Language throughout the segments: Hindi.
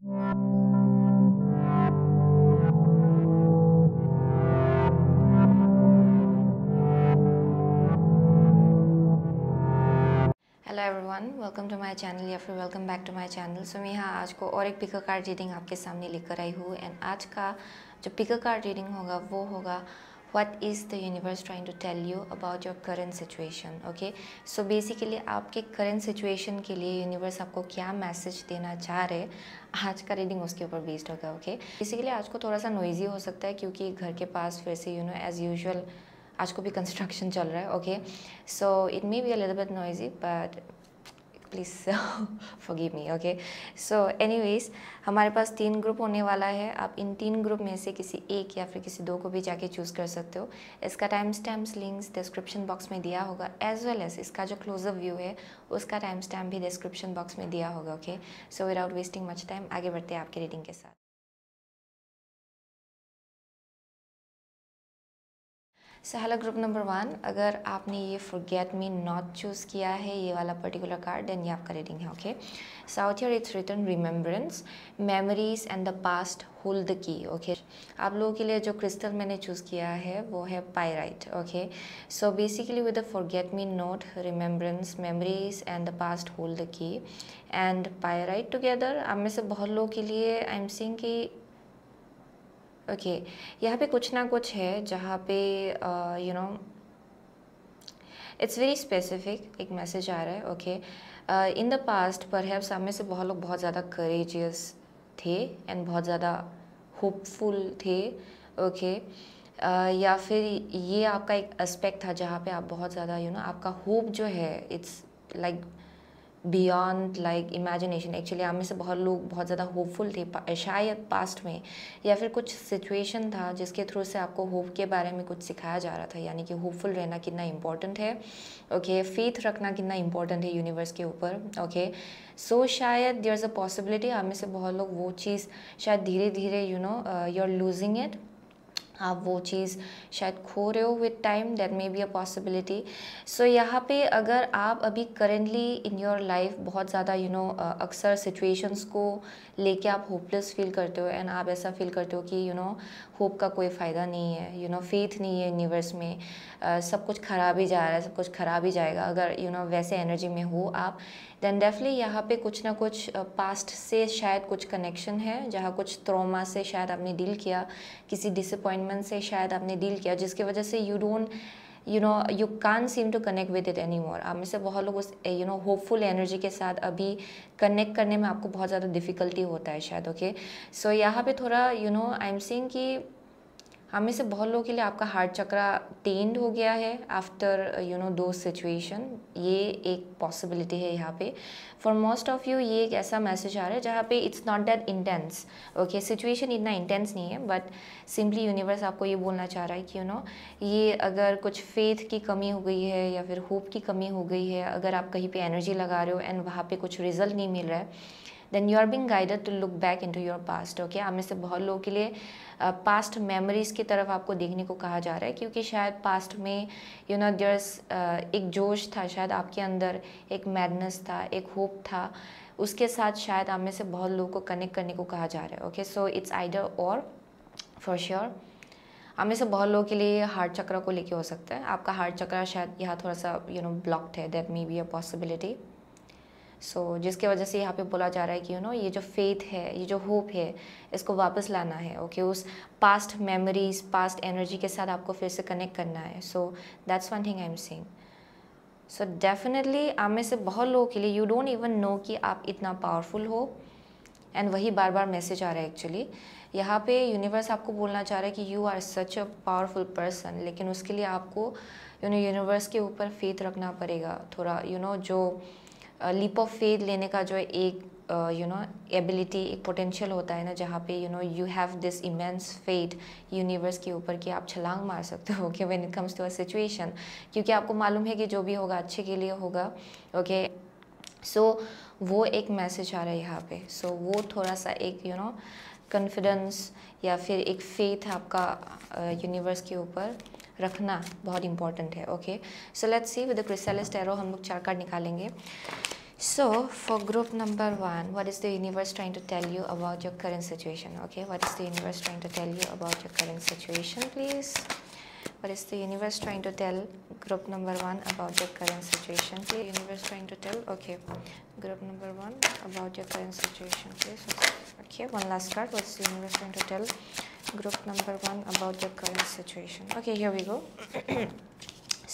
Hello everyone welcome to my channel या फिर welcome back to my channel so मैं यहाँ आज को और एक पिकर कार्ड रीडिंग आपके सामने लेकर आई हूँ एंड आज का जो पिकर कार्ड रीडिंग होगा वो होगा what is the universe trying to tell you about your current situation okay so basically आपके current situation के लिए universe आपको क्या message देना चाह रहे आज का reading उसके ऊपर based होगा okay basically आज को थोड़ा सा noisy हो सकता है क्योंकि घर के पास फिर से you know as usual आज को भी कंस्ट्रक्शन चल रहा है okay so it may be a little bit noisy but please forgive me okay so anyways हमारे पास तीन ग्रुप होने वाला है आप इन तीन ग्रुप में से किसी एक या फिर किसी दो को भी जाके चूज़ कर सकते हो इसका time stamps links description box में दिया होगा एज वेल एज इसका जो क्लोजअप व्यू है उसका टाइम स्टैम्प भी डिस्क्रिप्शन बॉक्स में दिया होगा okay so without wasting much time आगे बढ़ते हैं आपके रीडिंग के साथ सहाला ग्रुप नंबर वन अगर आपने ये फॉरगेट मी नॉट चूज़ किया है ये वाला पर्टिकुलर कार्ड देन ये आपका रीडिंग है okay south here it's return remembrance memories and the past hold the key okay आप लोगों के लिए जो क्रिस्टल मैंने चूज़ किया है वो है pyrite okay so basically with the forget me not remembrance memories and the past hold the key and pyrite together आप में से बहुत लोगों के लिए आई एम सिंग की ओके okay. यहाँ पे कुछ ना कुछ है जहाँ पे you know it's very specific एक मैसेज आ रहा है ओके इन द पास्ट पर है सामने से बहुत लोग बहुत ज़्यादा करेजियस थे एंड बहुत ज़्यादा होपफुल थे ओके okay. Uh, या फिर ये आपका एक एस्पेक्ट था जहाँ पे आप बहुत ज़्यादा यू नो आपका होप जो है it's like like, beyond like imagination actually हम में से बहुत लोग बहुत ज़्यादा होपफुल थे पा, शायद पास्ट में या फिर कुछ सिचुएशन था जिसके थ्रू से आपको होप के बारे में कुछ सिखाया जा रहा था यानी कि होपफुल रहना कितना इम्पॉर्टेंट है ओके okay, फेथ रखना कितना इम्पॉर्टेंट है यूनिवर्स के ऊपर ओके सो शायद देर इज़ अ पॉसिबिलिटी हम में से बहुत लोग वो चीज़ शायद धीरे धीरे you know you are losing it आप वो चीज़ शायद खो रहे हो with time that may be a possibility so यहाँ पे अगर आप अभी करेंटली इन योर लाइफ बहुत ज़्यादा यू नो अक्सर सिचुएशंस को लेके आप होपलेस फील करते हो एंड आप ऐसा फील करते हो कि you you no know, hope का कोई फ़ायदा नहीं है यू नो फेथ नहीं है यूनिवर्स में आ, सब कुछ ख़राब ही जा रहा है सब कुछ ख़राब ही जाएगा अगर यू you नो know, वैसे एनर्जी में हो आप देन डेफली यहाँ पे कुछ ना कुछ पास्ट से शायद कुछ कनेक्शन है जहाँ कुछ ट्रोमा से शायद आपने डील किया किसी डिसअपॉइंटमेंट से शायद आपने डील किया जिसकी वजह से you don't you know you can seem to connect with it any more आप में से बहुत लोग उस यू नो होपफुल एनर्जी के साथ अभी कनेक्ट करने में आपको बहुत ज़्यादा डिफिकल्टी होता है शायद ओके सो यहाँ पे थोड़ा you know I am seeing कि हम में से बहुत लोगों के लिए आपका हार्ट चक्रा टेंड हो गया है after you know those situation ये एक पॉसिबिलिटी है यहाँ पे फॉर मोस्ट ऑफ यू ये एक ऐसा मैसेज आ रहा है जहाँ पे it's not that intense okay situation इतना इंटेंस नहीं है बट सिंपली यूनिवर्स आपको ये बोलना चाह रहा है कि यू you नो know, ये अगर कुछ फेथ की कमी हो गई है या फिर होप की कमी हो गई है अगर आप कहीं पर एनर्जी लगा रहे हो एंड वहाँ पर कुछ रिजल्ट नहीं मिल रहा है then you are being guided to look back into your past okay हमें से बहुत लोगों के लिए पास्ट मेमोरीज़ की तरफ आपको देखने को कहा जा रहा है क्योंकि शायद पास्ट में यू नो दर्स एक जोश था शायद आपके अंदर एक मैडनेस था एक होप था उसके साथ शायद आप में से बहुत लोगों को कनेक्ट करने को कहा जा रहा है ओके सो इट्स आइडर और फॉर श्योर आप में से बहुत लोगों के लिए हार्ट चक्र को लेके हो सकता है आपका हार्ट चक्र शायद यहाँ थोड़ा सा यू नो ब्लॉक्ड है that may be a possibility so so, जिसके वजह से यहाँ पे बोला जा रहा है कि यू you नो know, ये जो फेथ है ये जो होप है इसको वापस लाना है ओके okay? उस पास्ट मेमोरीज पास्ट एनर्जी के साथ आपको फिर से कनेक्ट करना है so that's one thing I am saying so definitely आप में से बहुत लोगों के लिए यू डोंट इवन नो कि आप इतना पावरफुल हो एंड वही बार बार मैसेज आ रहा है एक्चुअली यहाँ पे यूनिवर्स आपको बोलना चाह रहा है कि you are such a powerful person लेकिन उसके लिए आपको यू नो यूनिवर्स के ऊपर फेथ रखना पड़ेगा थोड़ा यू you नो know, जो लीप ऑफ फेथ लेने का जो एक यू नो एबिलिटी एक पोटेंशियल होता है ना जहाँ पे you know you have this immense faith universe के ऊपर कि आप छलांग मार सकते हो कि when it comes to a situation क्योंकि आपको मालूम है कि जो भी होगा अच्छे के लिए होगा ओके सो वो एक मैसेज आ रहा है यहाँ पे सो so, वो थोड़ा सा एक यू नो कॉन्फिडेंस या फिर एक फेथ आपका यूनिवर्स uh, के ऊपर रखना बहुत इंपॉर्टेंट है okay so let's see with the crystalist arrow हम लोग चार कार्ड निकालेंगे so for group number one what is the universe trying to tell you about your current situation okay what is the universe trying to tell you about your current situation please what is the universe trying to tell group number one about your current situation please universe trying to tell okay group number one about your current situation please okay one last card what is the universe trying to tell group number one about the current situation okay here we go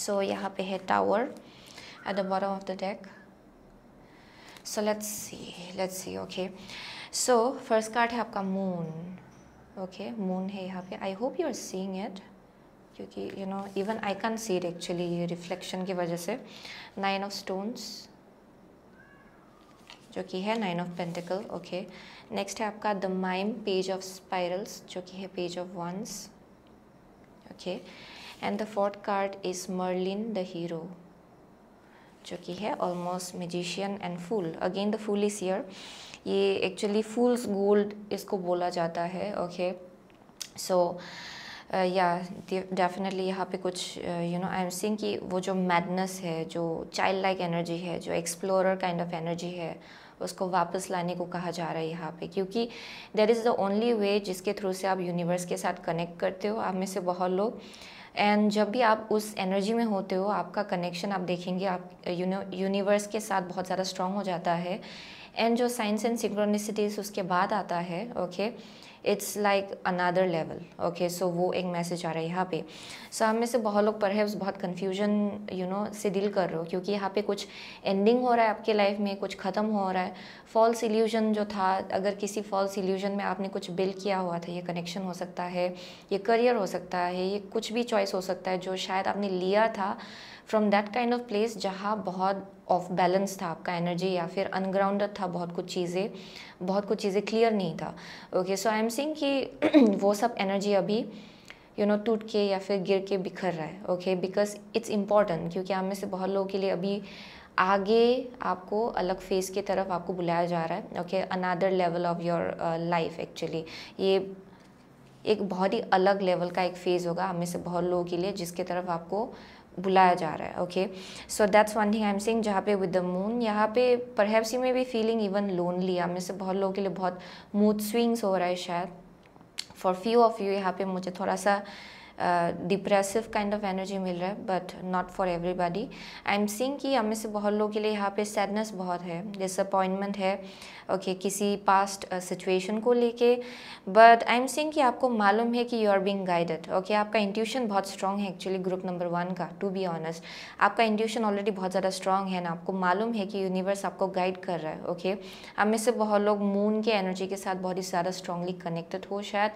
so यहाँ पे है tower at the bottom of the deck so let's see let's see okay so first card है आपका मून ओके मून है यहाँ पे I hope you are seeing it क्योंकि you know even I can see it actually ये रिफ्लेक्शन की वजह से नाइन ऑफ स्टोन्स जो कि है nine of pentacle okay next है आपका the mime page of spirals जो कि है page of wands okay and the fourth card is Merlin the hero जो कि है almost magician and fool again the fool is year ये एक्चुअली फूल्स गोल्ड इसको बोला जाता है ओके सो या डेफिनेटली यहाँ पे कुछ you know I am seeing कि वो जो मैडनेस है जो चाइल्ड लाइक एनर्जी है जो एक्सप्लोरर काइंड ऑफ एनर्जी है उसको वापस लाने को कहा जा रहा है यहाँ पे क्योंकि there is the only way जिसके थ्रू से आप यूनिवर्स के साथ कनेक्ट करते हो आप में से बहुत लोग एंड जब भी आप उस एनर्जी में होते हो आपका कनेक्शन आप देखेंगे आप यूनिवर्स के साथ बहुत ज़्यादा स्ट्रॉन्ग हो जाता है एंड जो साइंस एंड सिंक्रोनिसिटीज़ उसके बाद आता है okay okay? It's like another level okay so वो एक मैसेज आ रहा है यहाँ पे सो so, हम में से बहुत लोग पर है बहुत कन्फ्यूजन यू नो से डील कर रहे हो क्योंकि यहाँ पे कुछ एंडिंग हो रहा है आपके लाइफ में कुछ ख़त्म हो रहा है फॉल्स इल्यूजन जो था अगर किसी फॉल्स इल्यूजन में आपने कुछ बिल किया हुआ था ये कनेक्शन हो सकता है ये करियर हो सकता है ये कुछ भी चॉइस हो सकता है जो शायद आपने लिया था from that kind of place जहाँ बहुत ऑफ बैलेंस था आपका एनर्जी या फिर अनग्राउंडेड था बहुत कुछ चीज़ें बहुत कुछ चीज़ें क्लियर नहीं था okay so I M seeing कि वो सब एनर्जी अभी यू नो टूट के या फिर गिर के बिखर रहा है ओके बिकॉज इट्स इम्पॉर्टेंट क्योंकि हम में से बहुत लोगों के लिए अभी आगे आपको अलग फेस की तरफ आपको बुलाया जा रहा है okay another level of your life actually ये एक बहुत ही अलग लेवल का एक फेज़ होगा हमें से बहुत लोगों के लिए जिसके तरफ आपको बुलाया जा रहा है okay so that's one thing I M seeing जहाँ पे विद द मून यहाँ पे have see may be feeling even lonely हमें से बहुत लोगों के लिए बहुत मूड स्विंग्स हो रहा है शायद फॉर फ्यू ऑफ यू यहाँ पे मुझे थोड़ा सा डिप्रेसिव काइंड ऑफ एनर्जी मिल रहा है but not for everybody I M seeing कि हमें से बहुत लोगों के लिए यहाँ पे सैडनेस बहुत है डिसअपॉइंटमेंट है ओके okay, किसी पास्ट सिचुएशन uh, को लेके बट आई एम सिंग कि आपको मालूम है कि you are being guided okay आपका इंट्यूशन बहुत स्ट्रांग है एक्चुअली ग्रुप नंबर वन का टू बी ऑनेस्ट आपका इंट्यूशन ऑलरेडी बहुत ज़्यादा स्ट्रांग है ना आपको मालूम है कि यूनिवर्स आपको गाइड कर रहा है ओके okay? हम में से बहुत लोग मून के एनर्जी के साथ बहुत ही ज़्यादा स्ट्रांगली कनेक्टेड हो शायद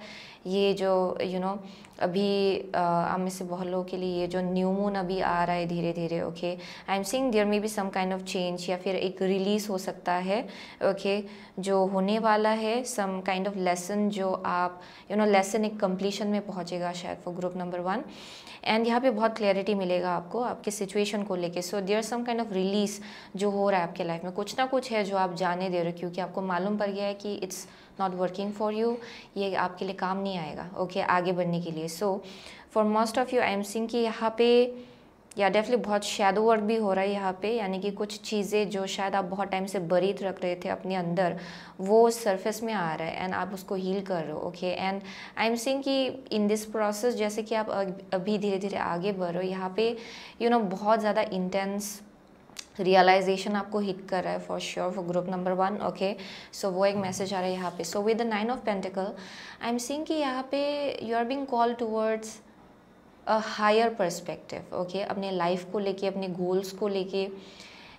ये जो यू you नो know, अभी हम uh, में से बहुत लोगों के लिए ये जो न्यू मून अभी आ रहा है धीरे धीरे okay I M seeing there may be some kind of change या फिर एक रिलीज़ हो सकता है ओके जो होने वाला है सम काइंड ऑफ लेसन जो आप यू नो लेसन एक कम्प्लीशन में पहुँचेगा शायद वो ग्रुप नंबर वन एंड यहाँ पे बहुत क्लैरिटी मिलेगा आपको आपके सिचुएशन को लेके so there some kind of release जो हो रहा है आपके लाइफ में कुछ ना कुछ है जो आप जाने दे रहे हो क्योंकि आपको मालूम पड़ गया है कि it's not working for you ये आपके लिए काम नहीं आएगा ओके okay, आगे बढ़ने के लिए so for most of you I M seeing कि यहाँ पे या डेफिनेटली बहुत शेडो वर्क भी हो रहा है यहाँ पे यानी कि कुछ चीज़ें जो शायद आप बहुत टाइम से बरीत रख रहे थे अपने अंदर वो सरफेस में आ रहा है एंड आप उसको हील कर रहे हो okay and I M seeing कि इन दिस प्रोसेस जैसे कि आप अभी धीरे धीरे आगे बढ़ रहे हो यहाँ पे यू you नो know, बहुत ज़्यादा इंटेंस रियलाइजेशन आपको हिट कर रहा है for sure for group number one okay so वो एक मैसेज आ रहा है यहाँ पे so with the nine of pentacle I M seeing कि यहाँ पे you are being call towards a higher perspective okay अपने लाइफ को लेके अपने गोल्स को लेके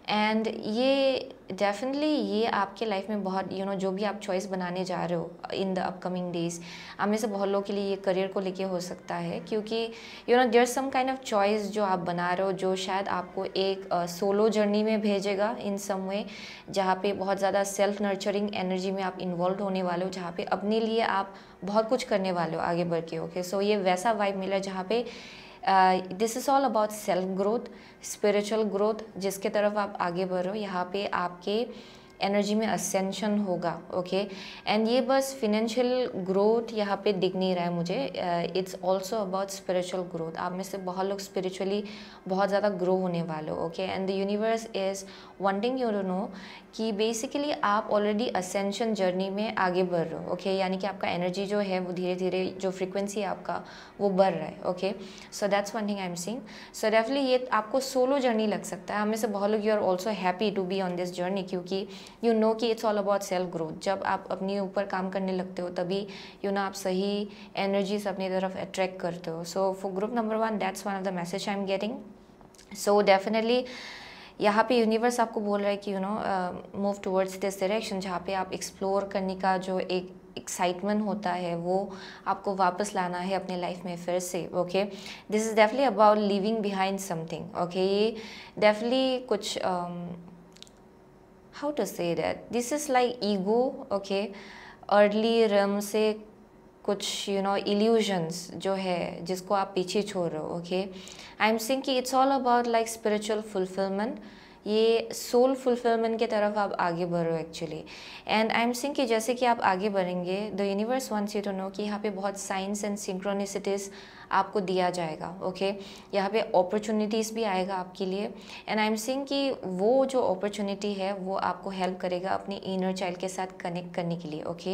एंड ये डेफिनेटली ये आपके लाइफ में बहुत यू you नो know, जो भी आप चॉइस बनाने जा रहे हो इन द अपकमिंग डेज आप में से बहुत लोगों के लिए ये करियर को लेके हो सकता है क्योंकि you know there some kind of choice जो आप बना रहे हो जो शायद आपको एक सोलो uh, जर्नी में भेजेगा इन सम वे जहाँ पे बहुत ज़्यादा सेल्फ नर्चरिंग एनर्जी में आप इन्वॉल्व होने वाले हो जहाँ पे अपने लिए आप बहुत कुछ करने वाले हो आगे बढ़ के ओके सो ये वैसा वाइब मिला जहाँ पे this is all about self growth spiritual growth जिसके तरफ आप आगे बढ़ रहे हो यहाँ पे आपके एनर्जी में असेंशन होगा ओके एंड ये बस फिनेंशियल ग्रोथ यहाँ पे दिख नहीं रहा है मुझे it's also about spiritual growth आप में से बहुत लोग स्पिरिचुअली बहुत ज़्यादा ग्रो होने वाले हो okay and the universe is thing you know कि बेसिकली आप ऑलरेडी असेंशन जर्नी में आगे बढ़ रहे हो ओके यानी कि आपका एनर्जी जो है वो धीरे धीरे जो फ्रिक्वेंसी आपका वो बढ़ रहा है okay so that's one thing I am seeing so defly ये आपको सोलो जर्नी लग सकता है हमें से बहुत लोग you are also happy to be on this journey क्योंकि यू नो कि it's all about self growth जब आप अपने ऊपर काम करने लगते हो तभी यू you नो know, आप सही एनर्जीज अपनी तरफ अट्रैक्ट करते हो so for group number one that's one of the message I am getting so definitely यहाँ पे यूनिवर्स आपको बोल रहा है कि you know move towards this direction जहाँ पे आप एक्सप्लोर करने का जो एक एक्साइटमेंट होता है वो आपको वापस लाना है अपने लाइफ में फिर से okay this is definitely about living behind something okay ये डेफिनेटली कुछ how um, to say that this is like ego okay early रम से कुछ यू नो इल्यूजन्स जो है जिसको आप पीछे छोड़ रहे हो ओके आई एम सिंग कि it's all about like spiritual fulfilment ये सोल फुलफिलमेंट की तरफ आप आगे बढ़ो actually and I M seeing कि जैसे कि आप आगे बढ़ेंगे द यूनिवर्स वन यू टू नो कि यहाँ पे बहुत साइंस एंड सिंक्रोनिसिटीज़ आपको दिया जाएगा ओके यहाँ पे अपॉर्चुनिटीज़ भी आएगा आपके लिए एंड आई एम सिंग कि वो जो अपॉर्चुनिटी है वो आपको हेल्प करेगा अपनी इनर चाइल्ड के साथ कनेक्ट करने के लिए okay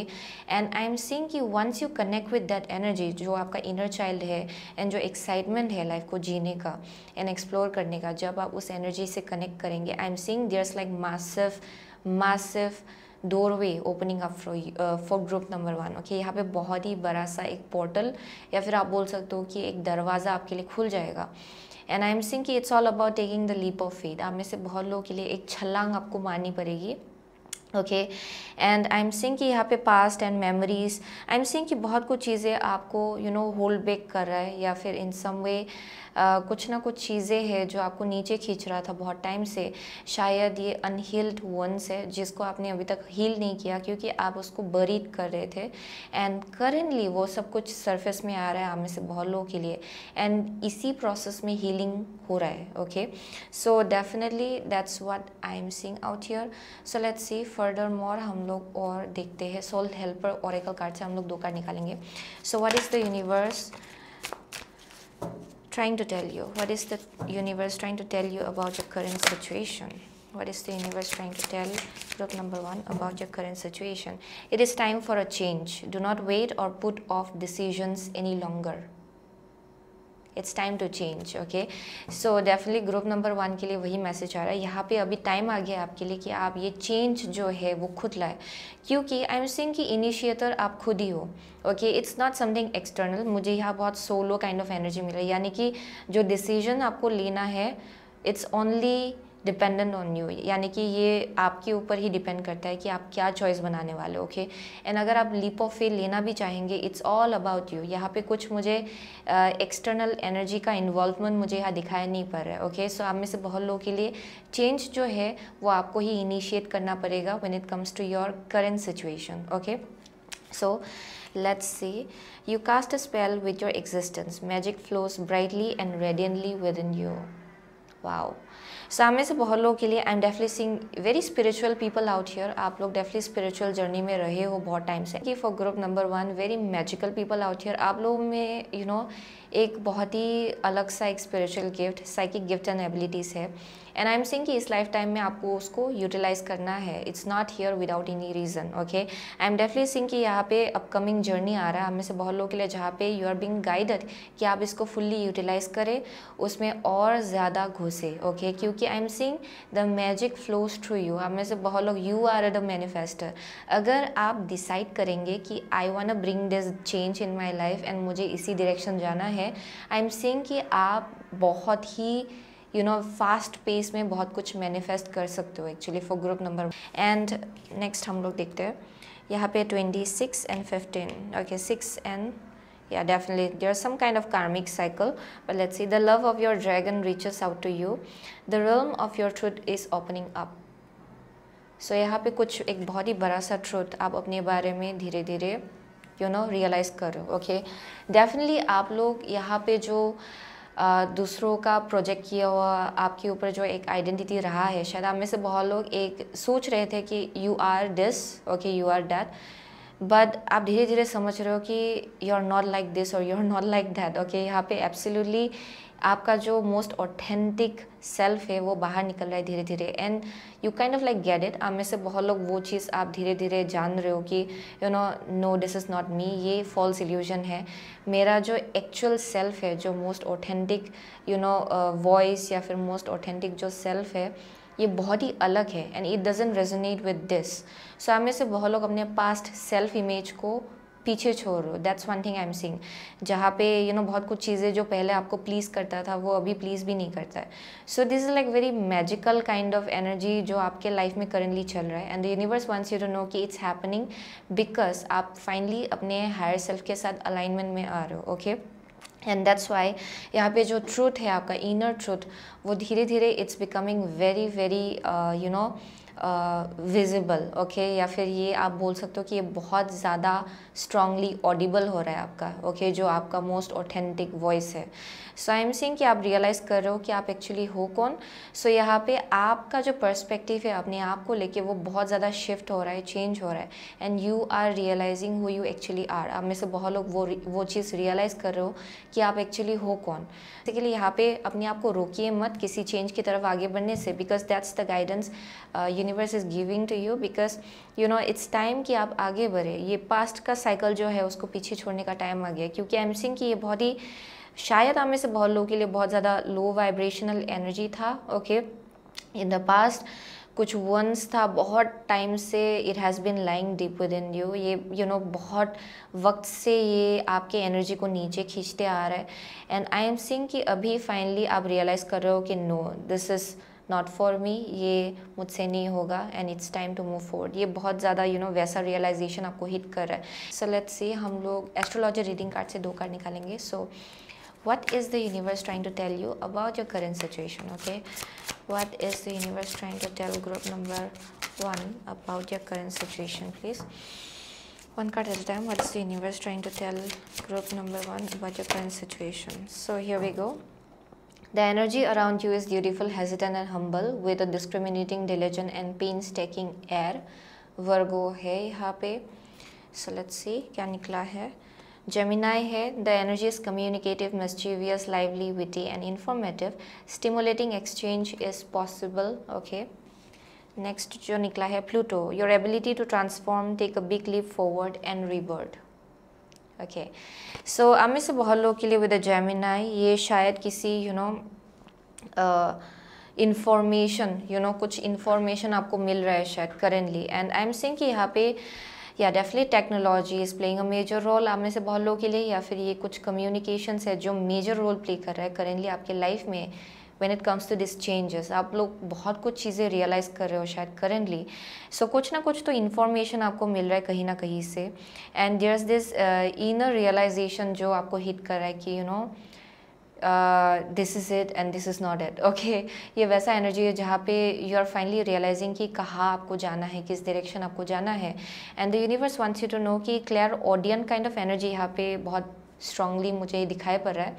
and I M seeing कि once you connect with that energy जो आपका इनर चाइल्ड है एंड जो एक्साइटमेंट है लाइफ को जीने का एंड एक्सप्लोर करने का जब आप उस एनर्जी से कनेक्ट करेंगे I M seeing there's like massive massive doorway opening up for for group number one okay यहाँ पे बहुत ही बड़ा सा एक पोर्टल या फिर आप बोल सकते हो कि एक दरवाज़ा आपके लिए खुल जाएगा एंड आई एम सिंह कि it's all about taking the leap of faith आप में से बहुत लोगों के लिए एक छलांग आपको मारनी पड़ेगी okay and I am seeing कि यहाँ पे past and memories I am seeing कि बहुत कुछ चीज़ें आपको यू नो होल्ड बैक कर रहा है या फिर इन सम वे आ, कुछ ना कुछ चीज़ें हैं जो आपको नीचे खींच रहा था बहुत टाइम से शायद ये अनहील्ड वंस है जिसको आपने अभी तक हील नहीं किया क्योंकि आप उसको बरीड कर रहे थे एंड करेंटली वो सब कुछ सरफेस में आ रहा है आप में से बहुत लोगों के लिए एंड इसी प्रोसेस में हीलिंग हो रहा है okay so definitely that's what I am seeing out here so let's see furthermore हम लोग और देखते हैं सोल हेल्पर और कार्ड से हम लोग दो कार्ड निकालेंगे so what is the universe trying to tell you? What is the universe trying to tell you about your current situation? What is the universe trying to tell group number one about your current situation? It is time for a change. Do not wait or put off decisions any longer. It's time to change okay so definitely group number one के लिए वही मैसेज आ रहा है यहाँ पे अभी टाइम आ गया आपके लिए कि आप ये चेंज जो है वो खुद लाए क्योंकि आई एम सिंग कि इनिशिएटर आप खुद ही हो okay it's not something external मुझे यहाँ बहुत सोलो काइंड ऑफ एनर्जी मिल रही है यानी कि जो डिसीजन आपको लेना है it's only dependent on you यानी कि ये आपके ऊपर ही डिपेंड करता है कि आप क्या चॉइस बनाने वाले हो ओके एंड अगर आप लीप ऑफ फेल लेना भी चाहेंगे इट्स ऑल अबाउट यू यहाँ पे कुछ मुझे एक्सटर्नल uh, एनर्जी का इन्वॉल्वमेंट मुझे यहाँ दिखाया नहीं पड़ रहा है ओके सो आप में से बहुत लोगों के लिए चेंज जो है वो आपको ही इनिशिएट करना पड़ेगा when it comes to your current situation okay let's see you cast a spell with your existence magic flows brightly and radiantly within you wow सामने से बहुत लोग के लिए I am डेफली seeing very spiritual people out here आप लोग डेफली स्पिरिचुअल जर्नी में रहे हो बहुत टाइम से कि for group number one very magical people out here आप लोगों में यू you नो know, एक बहुत ही अलग सा एक spiritual gift psychic gift and abilities है एंड आई एम सिंग कि इस लाइफ टाइम में आपको उसको यूटिलाइज करना है it's not here without any reason okay I am डेफली seeing कि यहाँ पे अपकमिंग जर्नी आ रहा है हमें से बहुत लोगों के लिए जहाँ पे यू आर बिंग गाइडेड कि आप इसको फुल्ली यूटिलाइज करें उसमें और ज़्यादा घुसे ओके okay? क्योंकि I M seeing the magic flows through you हमें से बहुत लोग यू आर द मैनिफेस्टर अगर आप डिसाइड करेंगे कि I want bring this change in my life and मुझे इसी डायरेक्शन जाना है आई एम सिंग कि आप बहुत ही यू नो फास्ट पेस में बहुत कुछ मैनिफेस्ट कर सकते हो actually for group number and next हम लोग देखते हैं यहाँ पे twenty six and fifteen okay six and या definitely there's some kind of karmic cycle but let's see the love of your dragon reaches out to you the realm of your truth is opening up so यहाँ पे कुछ एक बहुत ही बड़ा सा ट्रुथ आप अपने बारे में धीरे धीरे यू नो रियलाइज़ करो ओके डेफिनेटली आप लोग यहाँ पे जो दूसरों का प्रोजेक्ट किया हुआ आपके ऊपर जो एक आइडेंटिटी रहा है शायद आप में से बहुत लोग एक सोच रहे थे कि you are this okay you are that but आप धीरे धीरे समझ रहे हो कि you are not like this और you are not like that okay यहाँ पे एब्सोल्युटली आपका जो मोस्ट ऑथेंटिक सेल्फ है वो बाहर निकल रहा है धीरे धीरे and you kind of like get it आप में से बहुत लोग वो चीज़ आप धीरे धीरे जान रहे हो कि you know no this is not me ये फॉल्स इल्यूजन है मेरा जो एक्चुअल सेल्फ है जो most authentic you know voice या फिर मोस्ट ऑथेंटिक जो सेल्फ है ये बहुत ही अलग है and it doesn't resonate with this so आप में से बहुत लोग अपने पास्ट सेल्फ इमेज को पीछे छोड़ रहे हो that's one thing I M seeing जहाँ पे यू you नो know, बहुत कुछ चीज़ें जो पहले आपको प्लीज़ करता था वो अभी प्लीज़ भी नहीं करता है so this is like very magical kind of energy जो आपके लाइफ में करंटली चल रहा है and the universe wants you to know कि इट्स हैपनिंग बिकॉज आप फाइनली अपने हायर सेल्फ के साथ अलाइनमेंट में आ रहे हो ओके एंड दैट्स वाई यहाँ पे जो ट्रूथ है आपका इनर ट्रूथ वो धीरे धीरे it's becoming very very you know visible uh, okay okay? या फिर ये आप बोल सकते हो कि ये बहुत ज़्यादा स्ट्रांगली ऑडिबल हो रहा है आपका ओके okay? जो आपका मोस्ट ऑथेंटिक वॉइस है सो आई एम सेइंग कि आप रियलाइज़ कर रहे हो कि आप एक्चुअली हो कौन सो so, यहाँ पे आपका जो पर्सपेक्टिव है अपने आप को लेके वो बहुत ज़्यादा शिफ्ट हो रहा है चेंज हो रहा है and you are realising who you actually are आप में से बहुत लोग वो वो चीज़ रियलाइज़ कर रहे हो कि आप एक्चुअली हो कौन बेसिकली यहाँ पे अपने आप को रोकिए मत किसी चेंज की तरफ आगे बढ़ने से because that's the guidance universe is giving to you because you know it's time कि आप आगे बढ़े ये पास्ट का साइकिल जो है उसको पीछे छोड़ने का टाइम आ गया क्योंकि आई एम सिंह की ये बहुत ही शायद आप में से बहुत लोगों के लिए बहुत ज़्यादा लो वाइब्रेशनल एनर्जी था ओके इन द पास्ट कुछ वंस था बहुत टाइम से it has been lying deep within you ये यू you नो know, बहुत वक्त से ये आपके एनर्जी को नीचे खींचते आ रहा है एंड आई एम सिंग कि अभी फाइनली आप रियलाइज़ कर रहे हो कि no this is not for me ये मुझसे नहीं होगा and it's time to move forward ये बहुत ज़्यादा यू नो वैसा रियलाइजेशन आपको हिट कर रहा है सो लेट्स सी हम लोग एस्ट्रोलॉजी रीडिंग कार्ड से दो कार्ड निकालेंगे so so, what is the universe trying to tell you about your current situation okay what is the universe trying to tell group number one about your current situation please one card at a time what's the universe trying to tell group number one about your current situation so here we go the energy around you is dutiful hesitant and humble with a discriminating diligent and painstaking air virgo hey यहाँ so let's see Kya निकला hai? जेमिनाई है the energy is communicative mischievous, lively witty and informative. Stimulating exchange is possible. Okay. Next जो निकला है Pluto your ability to transform take a big leap forward and rebirth okay so आम में से बहुत लोग के लिए विद जेमिनाई ये शायद किसी you know information you know कुछ इन्फॉर्मेशन आपको मिल रहा है शायद currently and I am seeing कि यहाँ पे uh, या definite technology is playing a major role आप में से बहुत लोगों के लिए या फिर ये कुछ कम्युनिकेशन है जो मेजर रोल प्ले कर रहा है करेंटली आपके लाइफ में when it comes to this changes आप लोग बहुत कुछ चीज़ें रियलाइज कर रहे हो शायद करेंटली सो so, कुछ ना कुछ तो इन्फॉर्मेशन आपको मिल रहा है कहीं ना कहीं से and there is this inner realisation जो आपको हिट कर रहा है कि you you no know, this is it and this is not it okay ये वैसा एनर्जी है जहाँ पे यू आर फाइनली रियलाइजिंग कि कहाँ आपको जाना है किस डायरेक्शन आपको जाना है and the universe wants you to know कि clairaudient kind of energy यहाँ पे बहुत स्ट्रांगली मुझे दिखाई पड़ रहा है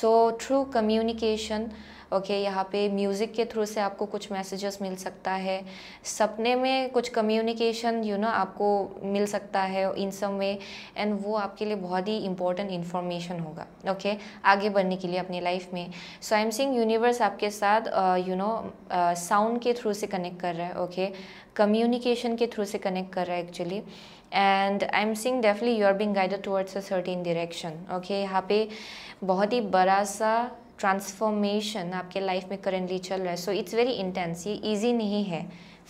सो थ्रू कम्युनिकेशन ओके यहाँ पे म्यूज़िक के थ्रू से आपको कुछ मैसेजेस मिल सकता है सपने में कुछ कम्युनिकेशन यू नो आपको मिल सकता है इन सब में एंड वो आपके लिए बहुत ही इंपॉर्टेंट इन्फॉर्मेशन होगा ओके okay? आगे बढ़ने के लिए अपनी लाइफ में सो आई एम सिंग यूनिवर्स आपके साथ यू नो साउंड के थ्रू से कनेक्ट कर रहा है ओके okay? कम्युनिकेशन के थ्रू से कनेक्ट कर रहा है actually and I M seeing defly you are being guided towards a certain direction okay यहाँ पे बहुत ही बड़ा सा ट्रांसफॉर्मेशन आपके लाइफ में करेंटली चल रहा है सो इट्स वेरी इंटेंस ये ईजी नहीं है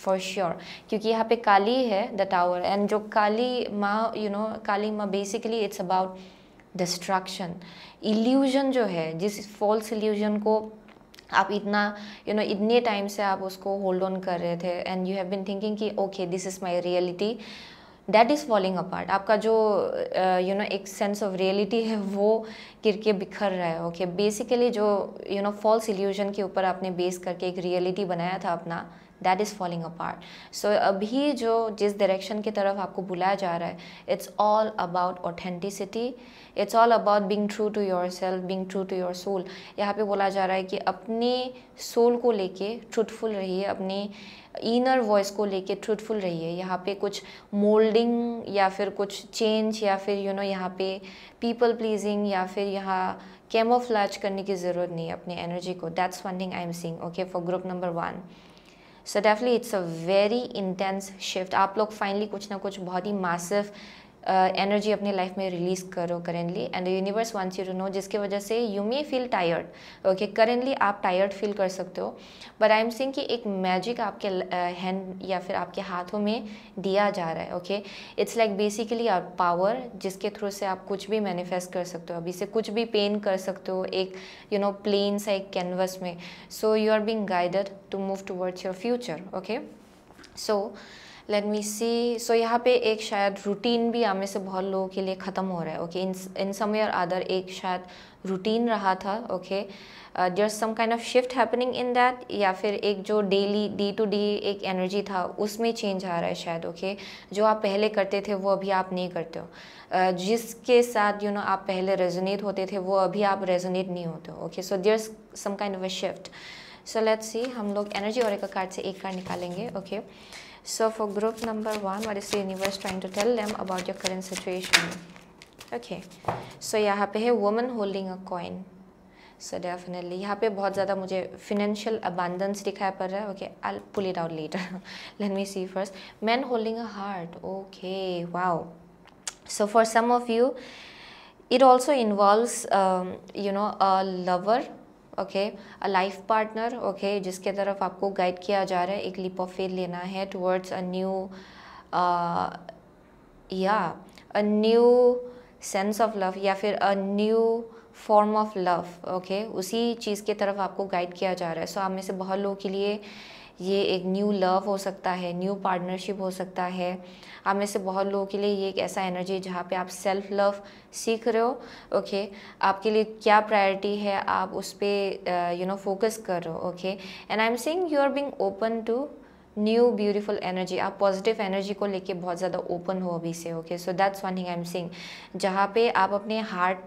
फॉर श्योर sure. क्योंकि यहाँ पे काली है द टावर एंड जो काली माँ यू नो काली माँ basically it's about distraction illusion जो है जिस फॉल्स इल्यूजन को आप इतना यू you नो know, इतने टाइम से आप उसको होल्ड ऑन कर रहे थे and you have been thinking कि okay this is my reality that is falling apart आपका जो यू uh, नो एक सेंस ऑफ रियलिटी है वो गिर के बिखर रहा है ओके okay? बेसिकली जो यू नो फॉल्स इल्यूजन के ऊपर आपने बेस करके एक रियलिटी बनाया था अपना that is falling apart so अभी जो जिस डायरेक्शन की तरफ आपको बुलाया जा रहा है it's all about authenticity it's all about being true to your self being true to your soul यहाँ पर बोला जा रहा है कि अपने सोल को लेके ट्रूथफुल रहिए अपने इनर वॉइस को लेके ट्रूथफुल रहिए यहाँ पे कुछ मोल्डिंग या फिर कुछ चेंज या फिर यू नो यहाँ पे पीपल प्लीजिंग या फिर यहाँ कैमोफ्लाज करने की ज़रूरत नहीं है अपने एनर्जी को that's one thing I am seeing okay for group number one so definitely it's a very intense shift आप लोग फाइनली कुछ ना कुछ बहुत ही मासिव एनर्जी अपनी लाइफ में रिलीज करो currently and the universe wants you to know जिसकी वजह से you may feel tired okay currently आप टायर्ड फील कर सकते हो बट आई एम सिंग कि एक मैजिक आपके हैंड uh, या फिर आपके हाथों में दिया जा रहा है okay it's like basically our power जिसके थ्रू से आप कुछ भी मैनिफेस्ट कर सकते हो अभी से कुछ भी पेन कर सकते हो एक यू नो प्लेन सा एक कैनवस में so you are being guided to move towards your future okay so let me see so यहाँ पे एक शायद रूटीन भी हमें से बहुत लोगों के लिए ख़त्म हो रहा है ओके इन इन समय और अदर एक शायद रूटीन रहा था okay there some kind of shift happening in that या फिर एक जो डेली डे टू डे एक एनर्जी था उसमें चेंज आ रहा है शायद ओके okay? जो आप पहले करते थे वो अभी आप नहीं करते हो uh, जिसके साथ यू you नो know, आप पहले रेजोनेट होते थे वो अभी आप रेजोनेट नहीं होते हो okay so there some kind of a shift so let's see हम लोग एनर्जी और एक कार्ड से एक कार्ड निकालेंगे okay okay? So for group number one, what is the universe trying to tell them about your current situation? Okay, so यहाँ पे है woman holding a coin. So definitely यहाँ पे बहुत ज़्यादा मुझे financial abundance दिखाई पड़ रहा है. Okay, I'll pull it out later. Let me see first. Men holding a heart. Okay, wow. So for some of you, it also involves um, you know a lover okay a life partner okay जिसके तरफ आपको गाइड किया जा रहा है एक लिप ऑफ फेथ लेना है टुवर्ड्स अ न्यू या a new sense of love या फिर a new form of love okay उसी चीज़ के तरफ आपको गाइड किया जा रहा है सो so, आप में से बहुत लोगों के लिए ये एक न्यू लव हो सकता है न्यू पार्टनरशिप हो सकता है आप में से बहुत लोगों के लिए ये एक ऐसा एनर्जी है जहाँ पे आप सेल्फ लव सीख रहे हो ओके आपके लिए क्या प्रायोरिटी है आप उस पर यू नो फोकस कर रहे हो okay and I am saying you are being open to new beautiful energy आप पॉजिटिव एनर्जी को लेके बहुत ज़्यादा ओपन हो अभी से okay so that's one thing I am saying जहाँ पे आप अपने हार्ट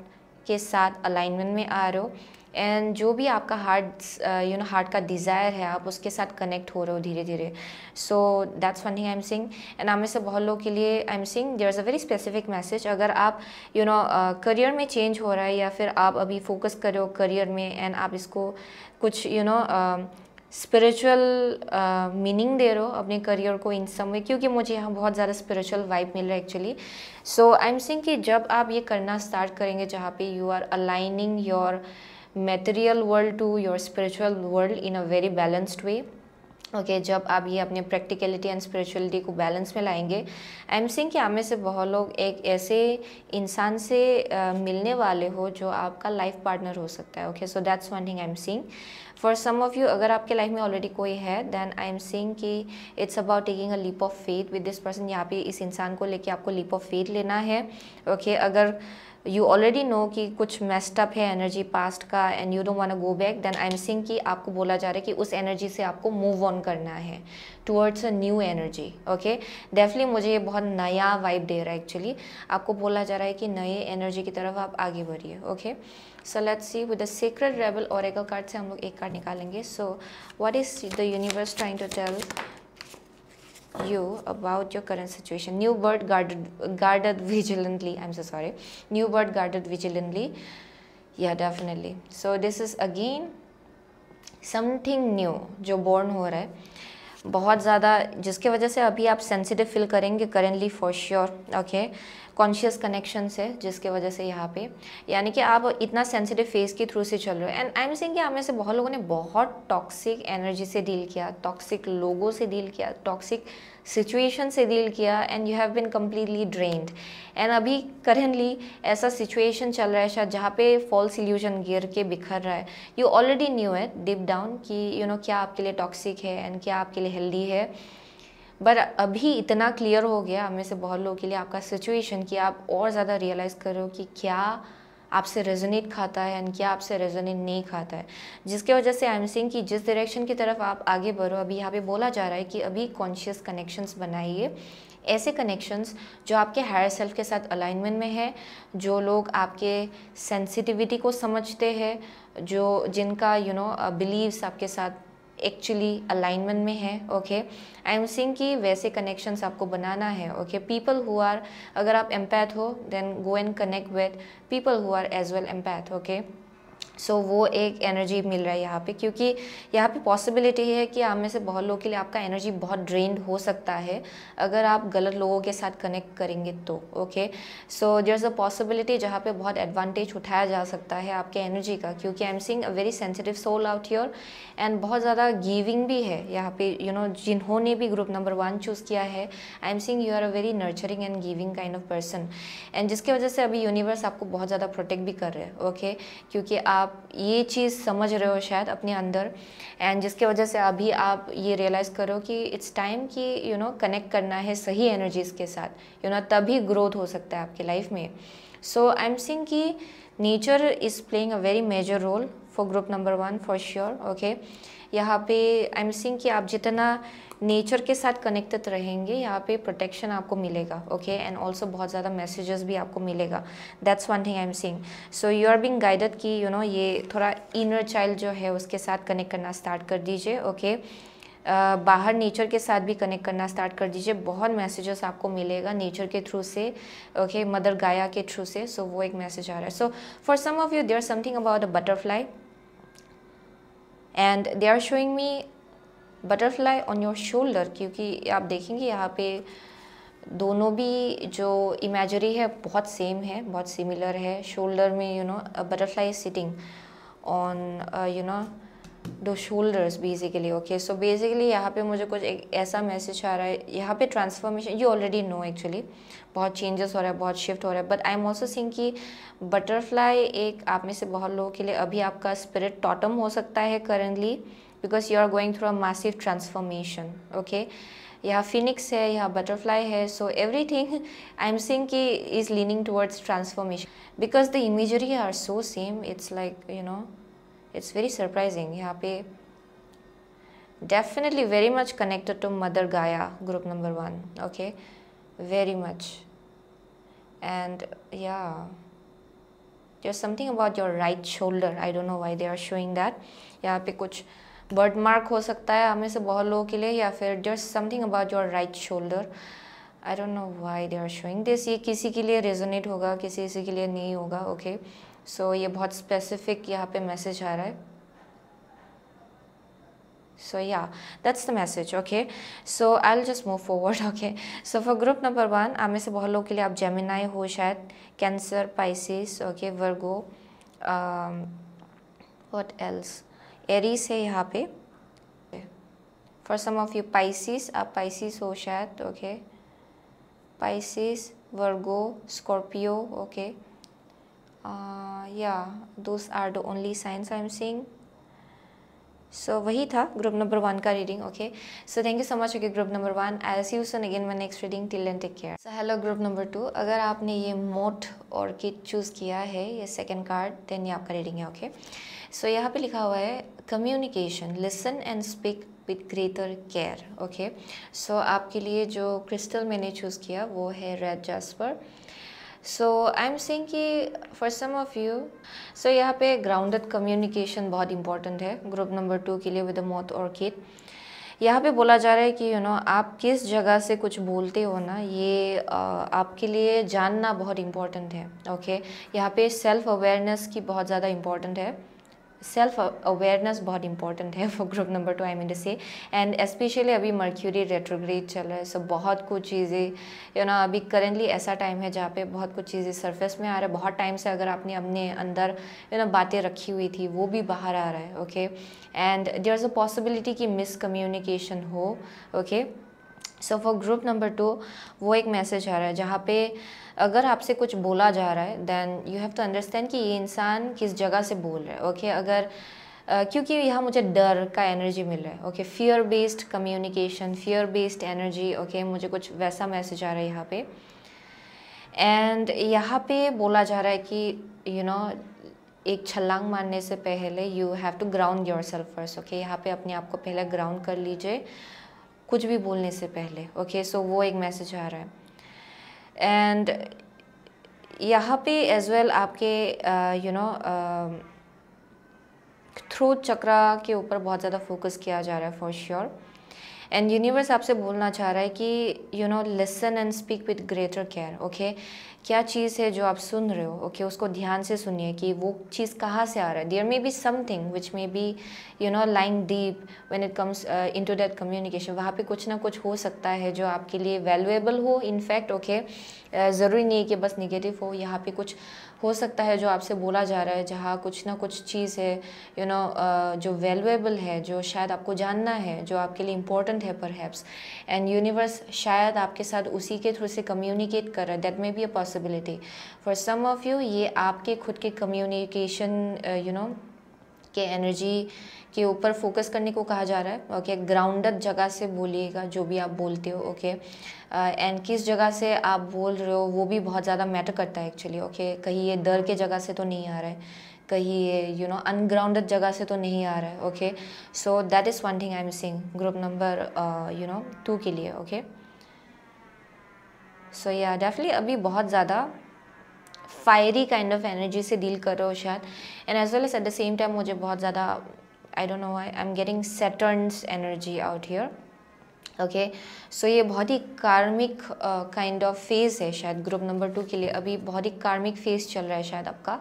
के साथ अलाइनमेंट में आ रहे हो एंड जो भी आपका हार्ट यू नो हार्ट का डिज़ायर है आप उसके साथ कनेक्ट हो रहे हो धीरे धीरे so that's one thing I M seeing and आम से बहुत लोग के लिए I M seeing there is a very specific message अगर आप यू नो करियर में चेंज हो रहा है या फिर आप अभी फोकस कर हो करियर में एंड आप इसको कुछ यू नो स्पिरिचुअल मीनिंग दे रहे हो अपने करियर को इन सम वे क्योंकि मुझे यहाँ बहुत ज़्यादा स्पिरिचुअल वाइब मिल रहा है actually so I M seeing कि जब आप ये करना स्टार्ट करेंगे जहाँ पे you are aligning your material world to your spiritual world in a very balanced way okay okay, जब आप ये अपने प्रैक्टिकलिटी एंड स्पिरिचुअलिटी को बैलेंस में लाएंगे आई एम सिंह कि आप में से बहुत लोग एक ऐसे इंसान से uh, मिलने वाले हो जो आपका लाइफ पार्टनर हो सकता है okay so that's one thing I am seeing for some of you अगर आपके लाइफ में ऑलरेडी कोई है देन आई एम सिंह कि it's about taking a leap of faith with this person यहाँ पे इस इंसान को लेके आपको लीप ऑफ फेथ लेना है ओके okay, अगर uh, यू ऑलरेडी नो कि कुछ मेस्टअप है एनर्जी पास्ट का and you don't want go back then I M seeing कि आपको बोला जा रहा है कि उस एनर्जी से आपको मूव ऑन करना है towards a new energy okay definitely मुझे ये बहुत नया वाइब दे रहा है एक्चुअली आपको बोला जा रहा है कि नए एनर्जी की तरफ आप आगे बढ़िए okay so let's see with the secret rebel और कार्ड से हम लोग एक कार्ड निकालेंगे so what is the universe trying to tell you about your current situation. New bird guarded, guarded vigilantly. I'm so sorry. New bird guarded vigilantly. Yeah, definitely. So this is again something new जो born हो रहा है बहुत ज़्यादा जिसके वजह से अभी आप सेंसिटिव फील करेंगे currently for sure okay conscious connection है जिसके वजह से यहाँ पे यानी कि आप इतना सेंसिटिव फेस के थ्रू से चल रहे हो एंड आई एम सिंग कि आप में से बहुत लोगों ने बहुत टॉक्सिक एनर्जी से डील किया टॉक्सिक लोगों से डील किया टॉक्सिक सिचुएशन से डील किया and you have been completely drained and अभी करेंटली ऐसा सिचुएशन चल रहा है शायद जहाँ पे फॉल्स इल्यूजन गिर के बिखर रहा है यू ऑलरेडी न्यू है डिप डाउन कि यू you नो know, क्या आपके लिए टॉक्सिक है एंड क्या आपके लिए हेल्दी है बट अभी इतना क्लियर हो गया हमें से बहुत लोगों के लिए आपका सिचुएशन कि आप और ज़्यादा रियलाइज़ कर रहे हो कि क्या आपसे रेजोनेट खाता है एंड क्या आपसे रेजोनेट नहीं खाता है जिसके वजह से आई एम सिंह कि जिस डायरेक्शन की तरफ आप आगे बढ़ो अभी यहाँ पे बोला जा रहा है कि अभी कॉन्शियस कनेक्शंस बनाइए ऐसे कनेक्शंस जो आपके हायर सेल्फ के साथ अलाइनमेंट में है जो लोग आपके सेंसिटिविटी को समझते हैं जो जिनका यू नो बिलीव्स आपके साथ एक्चुअली अलाइनमेंट में है ओके आई एम सिंग कि वैसे कनेक्शंस आपको बनाना है ओके पीपल हु आर अगर आप एम्पैथ हो then go and connect with people who are as well empath okay so so, वो एक एनर्जी मिल रहा है यहाँ पे क्योंकि यहाँ पे पॉसिबिलिटी है कि आप में से बहुत लोगों के लिए आपका एनर्जी बहुत ड्रेन्ड हो सकता है अगर आप गलत लोगों के साथ कनेक्ट करेंगे तो okay so there is a possibility जहाँ पे बहुत एडवांटेज उठाया जा सकता है आपके एनर्जी का क्योंकि I am seeing a very sensitive soul out your and बहुत ज़्यादा गिविंग भी है यहाँ पे यू नो जिन्होंने भी ग्रुप नंबर वन चूज़ किया है I am seeing you are a very nurturing and giving kind of person and जिसकी वजह से अभी यूनिवर्स आपको बहुत ज़्यादा प्रोटेक्ट भी कर रहे हैं ओके okay? क्योंकि आप आप ये चीज़ समझ रहे हो शायद अपने अंदर एंड जिसके वजह से अभी आप ये रियलाइज़ करो कि इट्स टाइम कि यू नो कनेक्ट करना है सही एनर्जीज़ के साथ यू नो तभी ग्रोथ हो सकता है आपकी लाइफ में सो आई एम सिंग कि nature is playing a very major role for group number one for sure okay यहाँ पे आई एम सिंग कि आप जितना नेचर के साथ कनेक्टेड रहेंगे यहाँ पे प्रोटेक्शन आपको मिलेगा ओके एंड ऑल्सो बहुत ज़्यादा मैसेजेस भी आपको मिलेगा that's one thing I M seeing so you are being guided कि यू नो ये थोड़ा इनर चाइल्ड जो है उसके साथ कनेक्ट करना स्टार्ट कर दीजिए ओके okay? Uh, बाहर नेचर के साथ भी कनेक्ट करना स्टार्ट कर दीजिए बहुत मैसेजेस आपको मिलेगा नेचर के थ्रू से ओके मदर गाया के थ्रू से सो so, वो एक मैसेज आ रहा है so for some of you there something about a butterfly and they are showing me butterfly on your shoulder क्योंकि आप देखेंगे यहाँ पे दोनों भी जो इमेजरी है बहुत सेम है बहुत सिमिलर है शोल्डर में you know butterfly sitting on you know दो shoulders basically okay so basically यहाँ पे मुझे कुछ एक ऐसा मैसेज आ रहा है यहाँ पे transformation you already know actually बहुत चेंजेस हो रहा है बहुत शिफ्ट हो रहा है but I am also seeing की बटरफ्लाई एक आप में से बहुत लोगों के लिए अभी आपका स्पिरिट टॉटम हो सकता है currently because you are going through a massive transformation okay यहाँ फिनिक्स है यहाँ बटरफ्लाई है so everything I M सिंग की is leaning towards transformation because the imagery are so same it's like you know it's very surprising यहाँ पे definitely very much connected to mother Gaia group number one okay very much and या there something about your right shoulder I don't know why they are showing that यहाँ पे कुछ बर्ड मार्क हो सकता है हमें से बहुत लोगों के लिए या फिर there something about your right shoulder I don't know why they are showing this ये किसी के लिए रेजोनेट होगा किसी किसी के लिए नहीं होगा ओके okay? सो so, ये बहुत स्पेसिफिक यहाँ पे मैसेज आ रहा है सो या that's the message okay so i'll just move forward okay so for group number one आप में से बहुत लोगों के लिए आप जेमिनाई हो शायद Cancer Pisces okay Virgo what else Aries है यहाँ पे for some of you Pisces आप पाइसिस हो शायद okay Pisces Virgo Scorpio okay uh, yeah those are the only signs i'm seeing so so, वही था ग्रुप नंबर वन का reading okay so thank you so much okay group number one I see you soon again my next reading till and take care so hello group number two अगर आपने ये मोट और किट चूज़ किया है ये सेकंड कार्ड देन ये आपका रीडिंग है ओके okay? सो so, यहाँ पे लिखा हुआ है communication listen and speak with greater care okay so आपके लिए जो क्रिस्टल मैंने चूज़ किया वो है red jasper so I am saying कि for some of you so यहाँ पे ग्राउंडेड कम्युनिकेशन बहुत इंपॉर्टेंट है ग्रुप नंबर टू के लिए विद मौत और किट यहाँ पे बोला जा रहा है कि यू you नो know, आप किस जगह से कुछ बोलते हो ना ये आ, आपके लिए जानना बहुत इम्पॉर्टेंट है ओके okay? यहाँ पे सेल्फ अवेयरनेस की बहुत ज़्यादा इम्पॉर्टेंट है सेल्फ अवेयरनेस बहुत इंपॉर्टेंट है for group number two I mean to say and especially अभी मर्क्यूरी रेट्रोग्रेड चल रहा है सो बहुत कुछ चीज़ें यू ना अभी करेंटली ऐसा टाइम है जहाँ पे बहुत कुछ चीज़ें सरफेस में आ रहा है बहुत टाइम से अगर आपने अपने अंदर यू ना बातें रखी हुई थी वो भी बाहर आ रहा है okay and there is a possibility कि मिसकम्युनिकेशन हो okay so for group number two वो एक मैसेज आ रहा है जहाँ पे अगर आपसे कुछ बोला जा रहा है then you have to understand कि ये इंसान किस जगह से बोल रहा है ओके okay? अगर Uh, क्योंकि यहाँ मुझे डर का एनर्जी मिल रहा है okay fear based communication fear based energy okay मुझे कुछ वैसा मैसेज आ रहा है यहाँ पे एंड यहाँ पे बोला जा रहा है कि यू you नो know, एक छलांग मारने से पहले you have to ground yourself first okay यहाँ पे अपने आप को पहले ग्राउंड कर लीजिए कुछ भी बोलने से पहले ओके okay? सो so, वो एक मैसेज आ रहा है एंड यहाँ पे एज वेल आपके यू नो थ्रू चक्रा के ऊपर बहुत ज़्यादा फोकस किया जा रहा है फॉर श्योर एंड यूनिवर्स आपसे बोलना चाह रहा है कि you know listen and speak with greater care okay क्या चीज़ है जो आप सुन रहे हो ओके okay, उसको ध्यान से सुनिए कि वो चीज़ कहाँ से आ रहा है there may be something which may be you know lying deep when it comes into that communication वहाँ पे कुछ ना कुछ हो सकता है जो आपके लिए वैल्यूएबल हो इनफैक्ट ओके okay, uh, ज़रूरी नहीं है कि बस निगेटिव हो यहाँ पे कुछ uh, हो सकता है जो आपसे बोला जा रहा है जहाँ कुछ ना कुछ चीज़ है यू you नो know, जो वैल्यूएबल है जो शायद आपको जानना है जो आपके लिए इम्पोर्टेंट है पर हैप्स एंड यूनिवर्स शायद आपके साथ उसी के थ्रू से कम्युनिकेट कर रहा है that may be a possibility for some of you ये आपके खुद के कम्युनिकेशन यू नो के एनर्जी के ऊपर फोकस करने को कहा जा रहा है ओके ग्राउंडेड जगह से बोलिएगा जो भी आप बोलते हो ओके एंड uh, किस जगह से आप बोल रहे हो वो भी बहुत ज़्यादा मैटर करता है एक्चुअली ओके कहीं ये डर के जगह से तो नहीं आ रहा है कहीं ये यू नो अनग्राउंडेड जगह से तो नहीं आ रहा है okay so that is one thing I M seeing group number you know two के लिए ओके सो या डेफिनेटली अभी बहुत ज़्यादा फायरी काइंड ऑफ एनर्जी से डील कर रहे हो शायद and as well as at the same time मुझे बहुत ज़्यादा I don't know I I am getting Saturn's energy out here okay so ये बहुत ही कार्मिक काइंड ऑफ फेज़ है शायद ग्रुप नंबर टू के लिए अभी बहुत ही कार्मिक फेज़ चल रहा है शायद आपका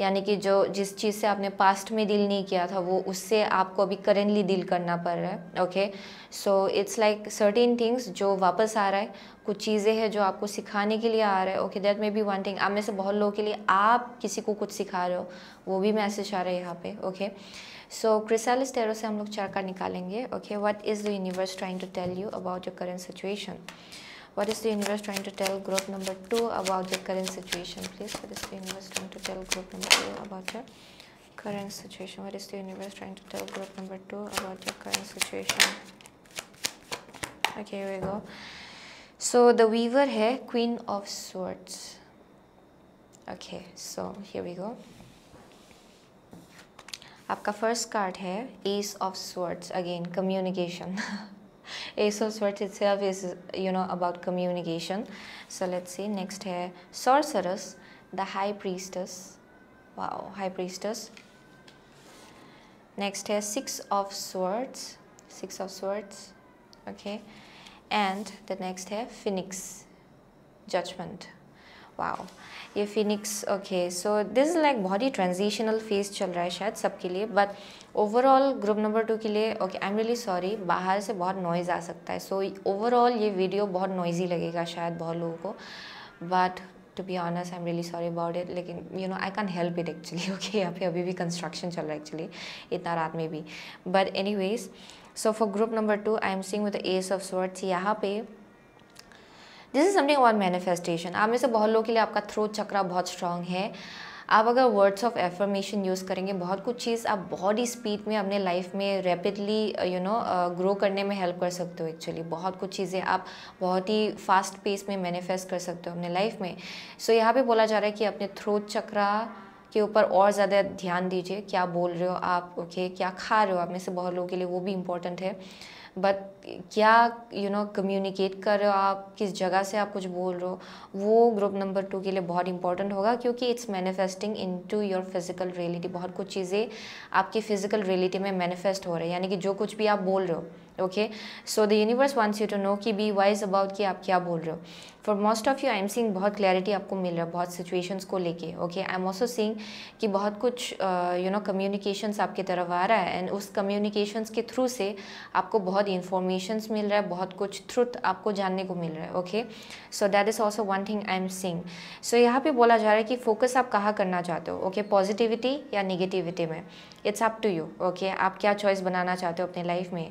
यानी कि जो जिस चीज़ से आपने पास्ट में डील नहीं किया था वो उससे आपको अभी करेंटली डील करना पड़ रहा है okay so it's like certain things जो वापस आ रहा है कुछ चीज़ें हैं जो आपको सिखाने के लिए आ रहा है okay that may be one thing आप में से बहुत लोगों के लिए आप किसी को कुछ सिखा रहे हो वो भी मैसेज आ रहा है यहाँ पे okay okay? So Chrysalis tarot से हम लोग चार कार्ड निकालेंगे okay what is the universe trying to tell you about your current situation what is the universe trying to tell group number two about your current situation please what is the universe trying to tell group number two about your current situation what is the universe trying to tell group number two about your current situation okay we go so the weaver है queen of sorts okay so we go आपका फर्स्ट कार्ड है ace of swords again communication ace of swords itself is you know about communication so let's see next है sorceress the high priestess wow high priestess next है six of swords six of swords okay and the next है फिनिक्स जजमेंट वाओ ये phoenix okay so this is like बहुत ही ट्रांजिशनल फेज चल रहा है शायद सबके लिए but overall group number two के लिए okay I am really sorry बाहर से बहुत नॉइज़ आ सकता है सो so, ओवरऑल ये वीडियो बहुत नॉइज़ी लगेगा शायद बहुत लोगों को but to be honest I am really sorry about it लेकिन you know I can help it actually okay यहाँ पे अभी भी कंस्ट्रक्शन चल रहा है एक्चुअली इतना रात में भी but any anyways so for group number two I am seeing with ace of swords यहाँ पे this is something one manifestation आप में से बहुत लोगों के लिए आपका थ्रोट चक्रा बहुत स्ट्रांग है आप अगर वर्ड्स ऑफ एफर्मेशन यूज़ करेंगे बहुत कुछ चीज़ आप बहुत ही स्पीड में अपने लाइफ में रैपिडली यू नो ग्रो करने में हेल्प कर सकते हो एक्चुअली बहुत कुछ चीज़ें आप बहुत ही फास्ट पेस में मैनिफेस्ट कर सकते हो अपने लाइफ में सो so, यहाँ पे बोला जा रहा है कि अपने थ्रोट चक्रा के ऊपर और ज़्यादा ध्यान दीजिए क्या बोल रहे हो आप ओके okay, क्या खा रहे हो आप में से बहुत लोगों के लिए वो भी इम्पोर्टेंट है बट क्या यू नो कम्युनिकेट कर रहे हो आप किस जगह से आप कुछ बोल रहे हो वो ग्रुप नंबर टू के लिए बहुत इंपॉर्टेंट होगा क्योंकि it's manifesting into your physical reality बहुत कुछ चीज़ें आपकी फ़िज़िकल रियलिटी में मैनिफेस्ट हो रहे हैं यानी कि जो कुछ भी आप बोल रहे हो okay so the universe wants you to know कि बी वाइज अबाउट कि आप क्या बोल रहे हो for most of you I am seeing बहुत क्लैरिटी आपको मिल रहा है बहुत सिचुएशंस को लेके okay I am also seeing कि बहुत कुछ यू नो कम्युनिकेशंस आपकी तरफ आ रहा है एंड उस कम्युनिकेशंस के थ्रू से आपको बहुत इन्फॉर्मेशंस मिल रहा है बहुत कुछ ट्रुथ आपको जानने को मिल रहा है okay so that is also one thing I am seeing so यहाँ पे बोला जा रहा है कि फोकस आप कहाँ करना चाहते हो ओके okay? पॉजिटिविटी या निगेटिविटी में it's up to you okay आप क्या चॉइस बनाना चाहते हो अपने लाइफ में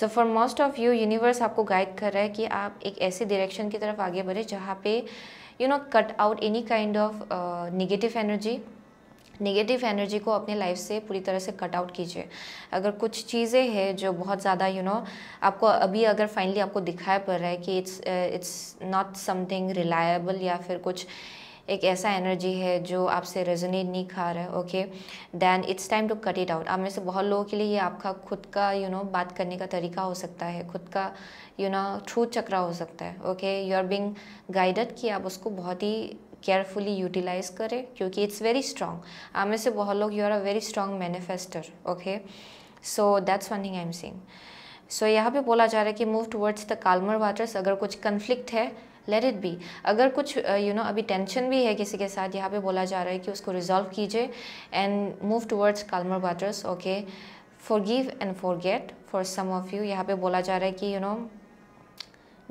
so for most of you universe आपको गाइड कर रहा है कि आप एक ऐसे डायरेक्शन की तरफ आगे बढ़े करें जहाँ पे you know cut out any kind of negative energy negative energy को अपने लाइफ से पूरी तरह से कट आउट कीजिए अगर कुछ चीज़ें हैं जो बहुत ज़्यादा यू नो आपको अभी अगर फाइनली आपको दिखाई पड़ रहा है कि it's it's not something reliable या फिर कुछ एक ऐसा एनर्जी है जो आपसे रेजोनेट नहीं खा रहा है okay then it's time to cut it out आप में से बहुत लोगों के लिए ये आपका खुद का यू you नो know, बात करने का तरीका हो सकता है खुद का यू ना छूत चक्रा हो सकता है okay you are being guided कि आप उसको बहुत ही केयरफुली यूटिलाइज करें क्योंकि इट्स वेरी स्ट्रांग आप में से बहुत लोग you are a very strong manifester okay so that's one thing I am seeing so यहाँ पे बोला जा रहा है कि move towards the calmer waters अगर कुछ कन्फ्लिक्ट है लेट इट बी अगर कुछ you uh, know you know, अभी टेंशन भी है किसी के साथ यहाँ पे बोला जा रहा है कि उसको रिजॉल्व कीजिए and move towards calmer waters okay forgive and forget for some of you यहाँ पे बोला जा रहा है कि you you no know,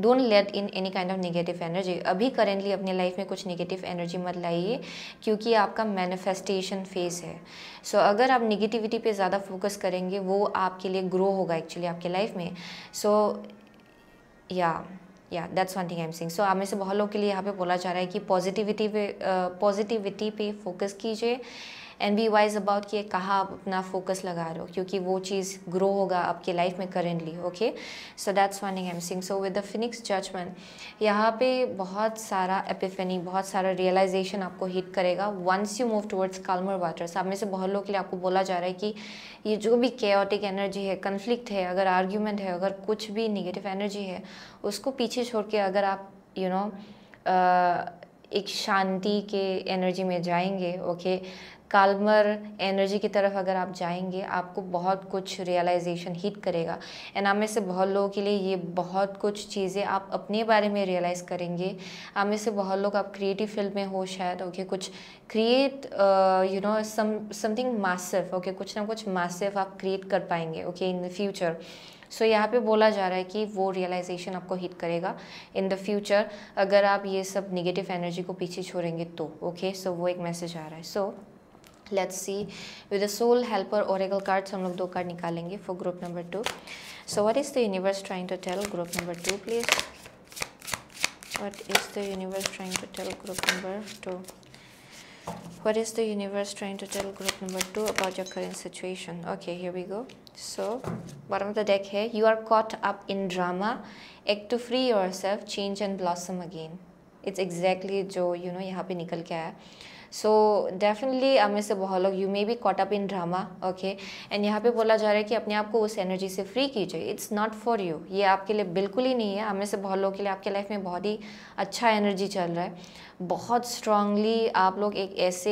don't let in any kind of negative energy अभी करेंटली अपने लाइफ में कुछ नेगेटिव एनर्जी मत लाइए क्योंकि आपका मैनिफेस्टेशन फेज है सो so, अगर आप निगेटिविटी पे ज़्यादा फोकस करेंगे वो आपके लिए ग्रो होगा एक्चुअली आपके लाइफ में so yeah yeah that's one thing I M seeing so आप में से बहुत लोगों के लिए यहाँ पे बोला जा रहा है कि पॉजिटिविटी पे पॉजिटिविटी uh, पे फोकस कीजिए एंड बी वाइज अबाउट कि कहाँ आप अपना फोकस लगा रहे हो क्योंकि वो चीज़ ग्रो होगा आपके लाइफ में currently okay so that's one am seeing so with the phoenix judgement यहाँ पे बहुत सारा एपिफेनी बहुत सारा रियलाइजेशन आपको हिट करेगा once you move towards calmer waters आप में से बहुत लोग के लिए आपको बोला जा रहा है कि ये जो भी केयटिक एनर्जी है कन्फ्लिक्ट है अगर आर्ग्यूमेंट है अगर कुछ भी निगेटिव एनर्जी है उसको पीछे छोड़ के अगर आप you you no know, uh, एक शांति के एनर्जी में जाएंगे ओके okay? कालमर एनर्जी की तरफ अगर आप जाएंगे आपको बहुत कुछ रियलाइजेशन हिट करेगा एंड आप में से बहुत लोगों के लिए ये बहुत कुछ चीज़ें आप अपने बारे में रियलाइज़ करेंगे आप में से बहुत लोग आप क्रिएटिव फील्ड में हो शायद ओके okay, कुछ create you know something massive okay कुछ ना कुछ मासिव आप क्रिएट कर पाएंगे okay in the future so so, यहाँ पे बोला जा रहा है कि वो रियलाइजेशन आपको हिट करेगा इन द फ्यूचर अगर आप ये सब निगेटिव एनर्जी को पीछे छोड़ेंगे तो ओके okay? सो so, वो एक मैसेज आ रहा है so so, let's see with the soul helper eagle cards हम लोग दो कार्ड निकालेंगे for group number two so what is the universe trying to tell group number two please what is the universe trying to tell group number two what is the universe trying to tell group number two about your current situation okay here we go so bottom of the deck है you are caught up in drama act to free yourself change and blossom again it's exactly जो यू नो यहाँ पे निकल के आया सो डेफिनेटली में से बहुत लोग you may be caught up in drama okay and यहाँ पे बोला जा रहा है कि अपने आप को उस एनर्जी से फ्री कीजिए इट्स नॉट फॉर यू ये आपके लिए बिल्कुल ही नहीं है हमें से बहुत लोगों के लिए आपके लाइफ में बहुत ही अच्छा एनर्जी चल रहा है बहुत स्ट्रांगली आप लोग एक ऐसे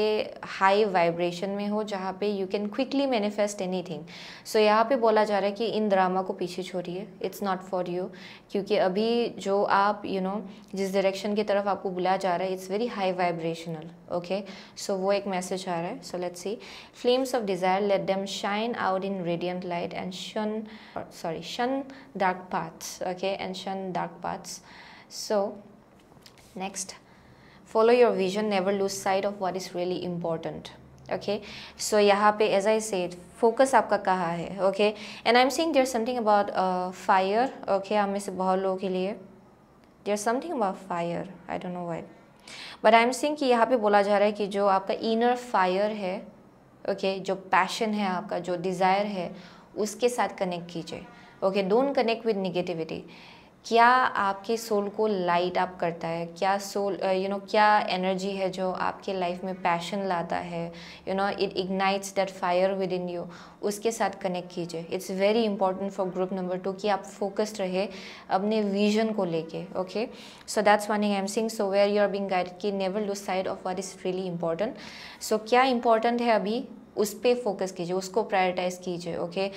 हाई वाइब्रेशन में हो जहाँ पे you can quickly manifest anything so यहाँ पे बोला जा रहा है कि इन ड्रामा को पीछे छोड़िए इट्स नॉट फॉर यू क्योंकि अभी जो आप यू you नो know, जिस डायरेक्शन की तरफ आपको बुलाया जा रहा है it's very high vibrational okay so वो एक मैसेज आ रहा है so let's see flames of desire let them shine out in radiant light and shun sorry shun dark paths okay and shun dark paths so next follow your vision never lose sight of what is really important okay so यहाँ पे एज आई सेड फोकस आपका कहाँ है okay and I am seeing there something about fire okay हमें से बहुत लोगों के लिए there something about fire I don't know why but I am seeing कि यहाँ पे बोला जा रहा है कि जो आपका इनर फायर है ओके okay, जो पैशन है आपका जो डिज़ायर है उसके साथ कनेक्ट कीजिए okay don't connect with negativity क्या आपके सोल को लाइट अप करता है क्या सोल यू नो क्या एनर्जी है जो आपके लाइफ में पैशन लाता है you know it ignites that fire within you उसके साथ कनेक्ट कीजिए it's very important for group number two कि आप फोकस्ड रहे अपने विजन को लेके okay so that's one I M seeing so where you are being guide कि never lose sight of what is really important so क्या इंपॉर्टेंट है अभी उस पर फोकस कीजिए उसको प्रायोरिटाइज कीजिए okay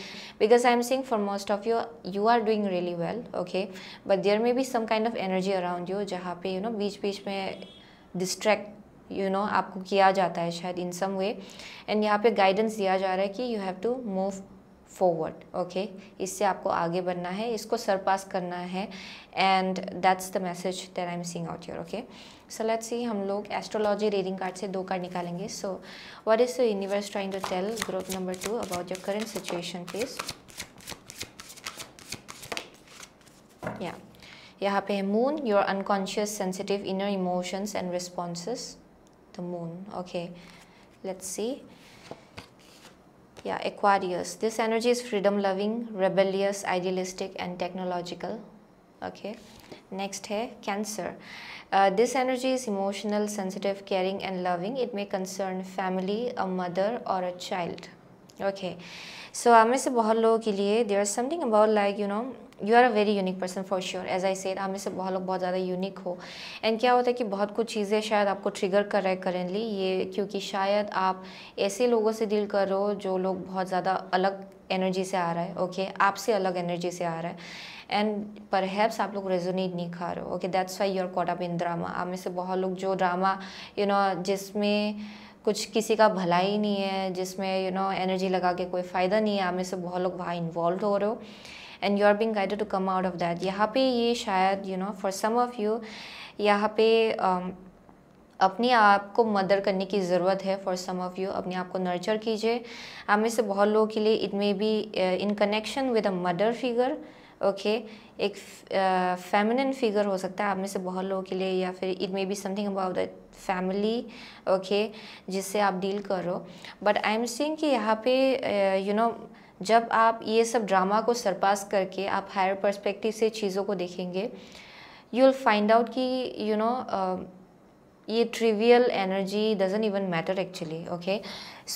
because I M seeing for most of you you are doing really well okay but there में भी some kind of energy around you जहाँ पे यू नो बीच बीच में डिस्ट्रैक्ट यू नो आपको किया जाता है शायद इन सम वे एंड यहाँ पे गाइडेंस दिया जा रहा है कि you have to move forward okay इससे आपको आगे बढ़ना है इसको सरपास करना है and that's the message that I am seeing out your okay so let's see हम लोग एस्ट्रोलॉजी रीडिंग कार्ड से दो कार्ड निकालेंगे so what is the universe trying to tell group number two about your current situation please yeah यहाँ पे है moon your unconscious sensitive inner emotions and response the moon okay let's see yeah Aquarius this energy is freedom loving rebellious idealistic and technological okay next है Cancer Uh, this energy is emotional, sensitive, caring and loving. It may concern family, a mother or a child. Okay. So, आप में से बहुत लोगों के लिए there is something about like you know you are a very unique person for sure as I said आप में से बहुत लोग बहुत ज़्यादा यूनिक हो एंड क्या होता है कि बहुत कुछ चीज़ें शायद आपको ट्रिगर कर रहे करेंटली ये क्योंकि शायद आप ऐसे लोगों से डील कर रहे हो जो लोग बहुत ज़्यादा अलग एनर्जी से आ रहा है ओके okay? आपसे अलग एनर्जी से आ रहा है एंड पर हैप्स आप लोग रेजोनेट नहीं खा रहे हो okay that's why you're caught up in drama आप में से बहुत लोग जो ड्रामा यू नो जिसमें कुछ किसी का भलाई नहीं है जिसमें यू नो एनर्जी लगा के कोई फ़ायदा नहीं है आप में से बहुत लोग वहाँ इन्वॉल्व हो रहे हो and you are being guided to come out of that यहाँ पे ये शायद you know for some of you यहाँ पे um, अपने आप को मदर करने की ज़रूरत है फॉर सम ऑफ़ यू अपने आप को नर्चर कीजिए आप में से बहुत लोगों के लिए it may be in connection with a mother figure okay okay, एक फेमिनिन uh, फिगर हो सकता है आप में से बहुत लोगों के लिए या फिर it may be something about the family okay जिससे आप डील करो बट आई एम सीइंग कि यहाँ पे you uh, know you know, जब आप ये सब ड्रामा को सरपास करके आप हायर पर्सपेक्टिव से चीज़ों को देखेंगे यू विल फाइंड आउट कि यू नो uh, ये trivial energy doesn't even matter actually okay